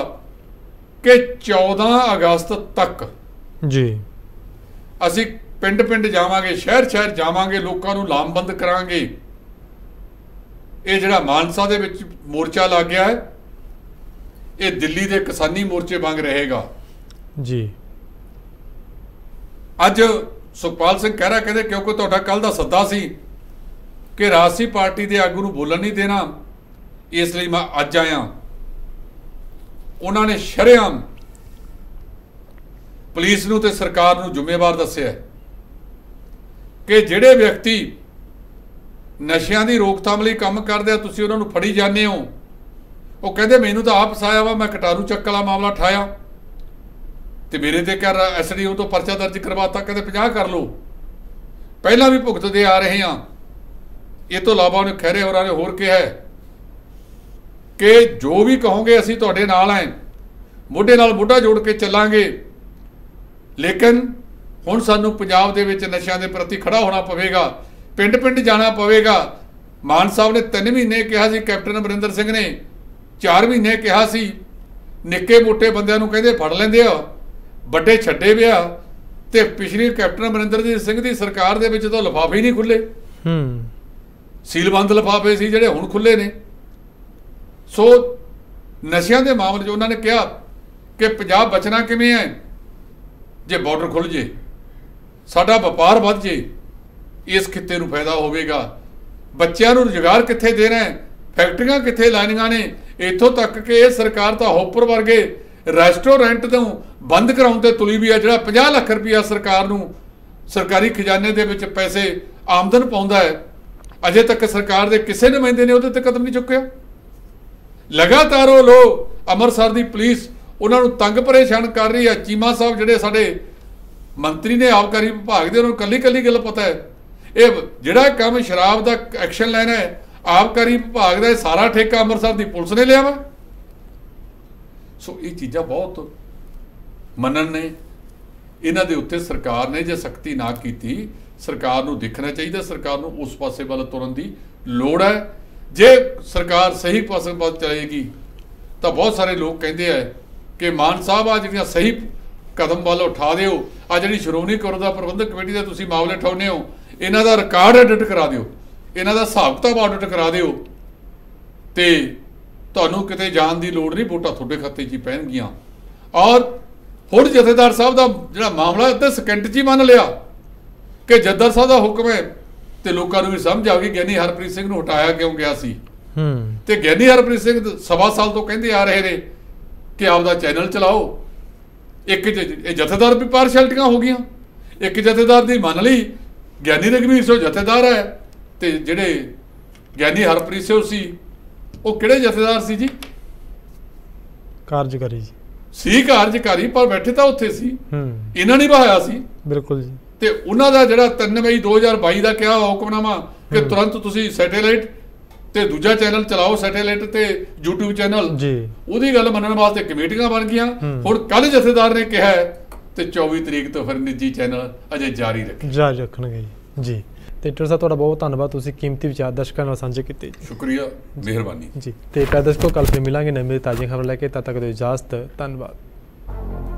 ਕਿ 14 ਅਗਸਤ ਤੱਕ ਜੀ ਅਸੀਂ ਪਿੰਡ ਪਿੰਡ ਜਾਵਾਂਗੇ ਸ਼ਹਿਰ ਸ਼ਹਿਰ ਜਾਵਾਂਗੇ ਲੋਕਾਂ ਨੂੰ ਲਾਮਬੰਦ ਕਰਾਂਗੇ ਇਹ ਜਿਹੜਾ ਮਾਨਸਾ ਦੇ ਵਿੱਚ ਮੋਰਚਾ ਲੱਗ ਗਿਆ ਹੈ ਇਹ ਦਿੱਲੀ ਦੇ ਕਿਸਾਨੀ ਮੋਰਚੇ ਵਾਂਗ ਰਹੇਗਾ ਜੀ ਅੱਜ ਸੁਖਪਾਲ ਸਿੰਘ ਕਹਿ ਰਿਹਾ ਕਹਿੰਦੇ ਕਿਉਂਕਿ ਤੁਹਾਡਾ ਕੱਲ ਦਾ ਸੱਦਾ ਸੀ ਕਿ ਰਾਸੀ ਪਾਰਟੀ ਦੇ ਆਗੂ ਨੂੰ ਬੋਲਣ ਨਹੀਂ ਦੇਣਾ ਇਸ ਲਈ ਮੈਂ ਅੱਜ ਆਇਆ ਉਹਨਾਂ ਨੇ ਸ਼ਰਿਆਮ ਪੁਲਿਸ ਨੂੰ ਤੇ ਸਰਕਾਰ ਨੂੰ ਜ਼ਿੰਮੇਵਾਰ ਦੱਸਿਆ ਕਿ ਜਿਹੜੇ ਵਿਅਕਤੀ ਨਸ਼ਿਆਂ ਦੀ ਰੋਕਥਾਮ ਲਈ ਕੰਮ ਕਰਦੇ ਆ ਤੁਸੀਂ ਉਹਨਾਂ ਨੂੰ ਫੜੀ ਜਾਂਦੇ ਹੋ ਉਹ ਕਹਿੰਦੇ ਮੈਨੂੰ ਤਾਂ ਆਪ ਸਾਇਆ ਵਾ ਮੈਂ ਕਟਾਰੂ ਚੱਕ ਵਾਲਾ ਮਾਮਲਾ ਠਾਇਆ ਤੇ ਮੇਰੇ ਤੇ ਕਰ ਐਸਡੀਓ ਤੋਂ ਪਰਚਾ ਦਰਜ ਕਰਵਾਤਾ ਕਹਿੰਦੇ 50 ਕਰ ਲਓ ਪਹਿਲਾਂ ਵੀ ਭੁਗਤਦੇ ਆ ਰਹੇ ਆ ਇਹ ਤੋਂ ਇਲਾਵਾ ਉਹਨੇ ਖਹਿਰੇ ਹੋਰਾਂ ਨੇ ਹੋਰ ਕਿਹਾ ਕਿ ਜੋ ਵੀ ਕਹੋਗੇ ਅਸੀਂ ਤੁਹਾਡੇ ਨਾਲ ਆਏ ਮੋਢੇ ਨਾਲ ਮੋਢਾ ਜੋੜ ਕੇ ਚੱਲਾਂਗੇ ਲੇਕਿਨ ਹੁਣ ਸਾਨੂੰ ਪੰਜਾਬ ਦੇ ਵਿੱਚ ਨਸ਼ਿਆਂ ਦੇ ਪ੍ਰਤੀ ਖੜਾ ਹੋਣਾ ਪਵੇਗਾ ਪਿੰਡ-ਪਿੰਡ ਜਾਣਾ ਪਵੇਗਾ ਮਾਨ ਸਾਹਿਬ ਨੇ 3 ਮਹੀਨੇ ਕਿਹਾ ਸੀ ਕੈਪਟਨ ਅਮਰਿੰਦਰ ਸਿੰਘ ਨੇ 4 ਮਹੀਨੇ ਕਿਹਾ ਸੀ ਨਿੱਕੇ-ਮੋਟੇ ਬੰਦਿਆਂ ਨੂੰ ਕਹਿੰਦੇ ਫੜ ਲੈਂਦੇ ਆ ਵੱਡੇ ਛੱਡੇ ਵਿਆ ਤੇ ਪਿਛਲੀ ਕੈਪਟਨ ਅਮਰਿੰਦਰ ਸਿੰਘ ਦੀ ਸਰਕਾਰ ਦੇ ਵਿੱਚ ਤਾਂ ਲਫਾਫੇ ਹੀ ਨਹੀਂ ਖੁੱਲੇ ਹੂੰ ਸੀਲਬੰਦ ਲਫਾਫੇ ਸੀ ਜਿਹੜੇ ਹੁਣ ਖੁੱਲੇ ਨੇ ਸੋ ਨਸ਼ਿਆਂ ਦੇ ਮਾਮਲੇ 'ਚ ਉਹਨਾਂ ਨੇ ਕਿਹਾ ਕਿ ਪੰਜਾਬ ਬਚਣਾ ਕਿਵੇਂ ਹੈ ਜੇ ਬਾਰਡਰ ਖੁੱਲ ਜੇ ਸਾਡਾ ਵਪਾਰ ਵੱਧ ਜੇ ਇਸ ਖਿੱਤੇ ਨੂੰ ਫਾਇਦਾ ਹੋਵੇਗਾ ਬੱਚਿਆਂ ਨੂੰ ਰੁਜ਼ਗਾਰ ਕਿੱਥੇ ਦੇ ਰਹੇ ਫੈਕਟਰੀਆਂ ਕਿੱਥੇ ਲਾਣੀਆਂ ਨੇ ਇੱਥੋਂ ਤੱਕ ਕਿ ਇਹ ਸਰਕਾਰ ਤਾਂ ਹੋਪਰ ਵਰਗੇ ਰੈਸਟੋਰੈਂਟ ਤੋਂ ਬੰਦ ਕਰਾਉਣ ਤੇ ਤੁਲੀ ਵੀ ਆ ਜਿਹੜਾ 50 ਲੱਖ ਰੁਪਇਆ ਸਰਕਾਰ ਨੂੰ ਸਰਕਾਰੀ ਖਜ਼ਾਨੇ ਦੇ ਵਿੱਚ ਪੈਸੇ ਆਮਦਨ ਪਾਉਂਦਾ ਹੈ ਅਜੇ ਤੱਕ ਸਰਕਾਰ ਦੇ ਕਿਸੇ ਨੁਮਾਇੰਦੇ ਨੇ ਉਹਦੇ ਤੇ ਕਦਮ ਨਹੀਂ ਚੁੱਕਿਆ ਲਗਾਤਾਰ ਉਹ ਲੋ ਅੰਮ੍ਰਿਤਸਰ ਦੀ ਪੁਲਿਸ ਉਹਨਾਂ ਨੂੰ ਤੰਗ ਪਰੇਸ਼ਾਨ ਕਰ ਰਹੀ ਹੈ ਚੀਮਾ ਸਾਹਿਬ ਜਿਹੜੇ ਸਾਡੇ ਮੰਤਰੀ ਨੇ ਆਵਕਾਰੀ ਵਿਭਾਗ ਦੇ ਉਹਨਾਂ ਨੂੰ ਕੱਲੀ ਕੱਲੀ ਗੱਲ ਪਤਾ ਹੈ ਇਹ ਜਿਹੜਾ ਕੰਮ ਸ਼ਰਾਬ ਦਾ ਐਕਸ਼ਨ ਲੈਣਾ ਹੈ ਆਵਕਾਰੀ ਵਿਭਾਗ ਦਾ ਸਾਰਾ ਠੇਕਾ ਅੰਮ੍ਰਿਤਸਰ ਦੀ ਪੁਲਿਸ ਨੇ ਲਿਆ ਵਾ ਸੋ ਇਹ ਚੀਜ਼ਾਂ ਬਹੁਤ ਮੰਨਣ ਨੇ ਇਹਨਾਂ ਦੇ ਉੱਤੇ ਸਰਕਾਰ ਨੇ ਜੇ ਸਖਤੀ ਨਾ ਕੀਤੀ ਸਰਕਾਰ ਨੂੰ ਦੇਖਣਾ ਚਾਹੀਦਾ ਸਰਕਾਰ ਨੂੰ ਉਸ ਪਾਸੇ ਵੱਲ ਤੁਰਨ ਦੀ ਲੋੜ ਹੈ ਜੇ ਸਰਕਾਰ ਸਹੀ ਪਾਸੇ ਵੱਲ ਚਲੇਗੀ ਤਾਂ ਬਹੁਤ ਸਾਰੇ ਲੋਕ ਕਹਿੰਦੇ ਆ ਕਿ ਮਾਨ ਸਾਹਿਬ ਆ ਜਿਹੜੀਆਂ ਸਹੀ ਕਦਮ ਵੱਲ ਉਠਾ ਦਿਓ ਆ ਜਿਹੜੀ ਸ਼੍ਰੋਮਣੀ ਦਾ ਪ੍ਰਬੰਧਕ ਕਮੇਟੀ ਦਾ ਤੁਸੀਂ ਮਾਮਲੇ ਠਾਉਨੇ ਹੋ ਇਹਨਾਂ ਦਾ ਰਿਕਾਰਡ ਐਡਿਟ ਕਰਾ ਦਿਓ ਇਹਨਾਂ ਦਾ ਹਿਸਾਬ ਕਿਤਾਬ ਆਡਿਟ ਕਰਾ ਦਿਓ ਤੇ ਤੁਹਾਨੂੰ ਕਿਤੇ ਜਾਣ ਦੀ ਲੋੜ ਨਹੀਂ ਵੋਟਾਂ ਤੁਹਾਡੇ ਖਾਤੇ 'ਚ ਹੀ ਪੈਣਗੀਆਂ ਔਰ ਹੋਰ ਜਥੇਦਾਰ ਸਾਹਿਬ ਦਾ ਜਿਹੜਾ ਮਾਮਲਾ ਅੱਧੇ ਸਕਿੰਟ 'ਚ ਹੀ ਮੰਨ ਲਿਆ ਕਿ ਜੱਦਰ ਸਾਹਿਬ ਦਾ ਹੁਕਮ ਹੈ ਤੇ ਲੋਕਾਂ ਨੂੰ ਵੀ ਸਮਝ ਆ ਗਈ ਗਿਆਨੀ ਹਰਪ੍ਰੀਤ ਸਿੰਘ ਨੂੰ ਹਟਾਇਆ ਕਿਉਂ ਗਿਆ ਸੀ ਹੂੰ ਤੇ ਗਿਆਨੀ ਹਰਪ੍ਰੀਤ ਸਿੰਘ ਸਵਾ ਸਾਲ ਤੋਂ ਕਹਿੰਦੇ ਆ ਰਹੇ ਨੇ ਕਿ ਆਪਦਾ ਚੈਨਲ ਚਲਾਓ ਇੱਕ ਇਹ ਜਥੇਦਾਰ ਵੀ ਪਾਰਸ਼ਲਟੀਆਂ ਹੋ ਗਈਆਂ ਇੱਕ ਜਥੇਦਾਰ ਦੀ ਮੰਨ ਲਈ ਗਿਆਨੀ ਰਗਵੀਰ ਸਿੰਘ ਜਥੇਦਾਰ ਹੈ ਤੇ ਜਿਹੜੇ ਗਿਆਨੀ ਹਰਪ੍ਰੀਤ ਸਿੰਘ ਸੀ ਉਹ ਕਿਹੜੇ ਜਥੇਦਾਰ ਸੀ ਜੀ ਕਾਰਜਕਾਰੀ ਜੀ ਸੀ ਕਾਰਜਕਾਰੀ ਪਰ ਬੈਠੇ ਤਾਂ ਉੱਥੇ ਸੀ ਇਹਨਾਂ ਨੇ ਬਹਾਇਆ ਸੀ ਬਿਲਕੁਲ ਜੀ ਤੇ ਉਹਨਾਂ ਦਾ ਜਿਹੜਾ 3 ਮਈ 2022 ਦਾ ਕਿਹਾ ਹੁਕਮਨਾਮਾ ਕਿ ਤੁਰੰਤ ਤੁਸੀਂ ਸੈਟੇਲਾਈਟ ਤੇ ਦੂਜਾ ਚੈਨਲ ਚਲਾਓ ਸੈਟੇਲਾਈਟ ਤੇ YouTube ਚੈਨਲ ਜੀ ਉਹਦੀ ਗੱਲ ਮੰਨਣ ਵਾਸਤੇ ਕਮੇਟੀਆਂ ਬਣ ਗਈਆਂ ਹੁਣ ਕੱਲ ਜਥੇਦਾਰ ਨੇ ਕਿਹਾ ਤੇ 24 ਤਰੀਕ ਤੋਂ ਫਿਰ ਨਿੱਜੀ ਚੈਨਲ ਅਜੇ ਜਾਰੀ ਰੱਖੇ ਜਾਰੀ ਰੱਖਣਗੇ ਜੀ ਤੇ ਟਰਸਾ ਸਾਹਿਬ ਤੁਹਾਡਾ ਬਹੁਤ ਧੰਨਵਾਦ ਤੁਸੀਂ ਕੀਮਤੀ ਵਿਚਾਰ ਦਰਸ਼ਕਾਂ ਨਾਲ ਸਾਂਝੇ ਕੀਤੇ ਸ਼ੁਕਰੀਆ ਮਿਹਰਬਾਨੀ ਜੀ ਤੇ ਪੈਦਸ ਕੋ ਕੱਲ ਫੇਰ ਮਿਲਾਂਗੇ ਨਵੇਂ ਤਾਜ਼ੀ ਖਬਰ ਲੈ ਕੇ ਤਦ ਤੱਕ ਦੇ ਇਜਾਜ਼ਤ ਧੰਨਵਾਦ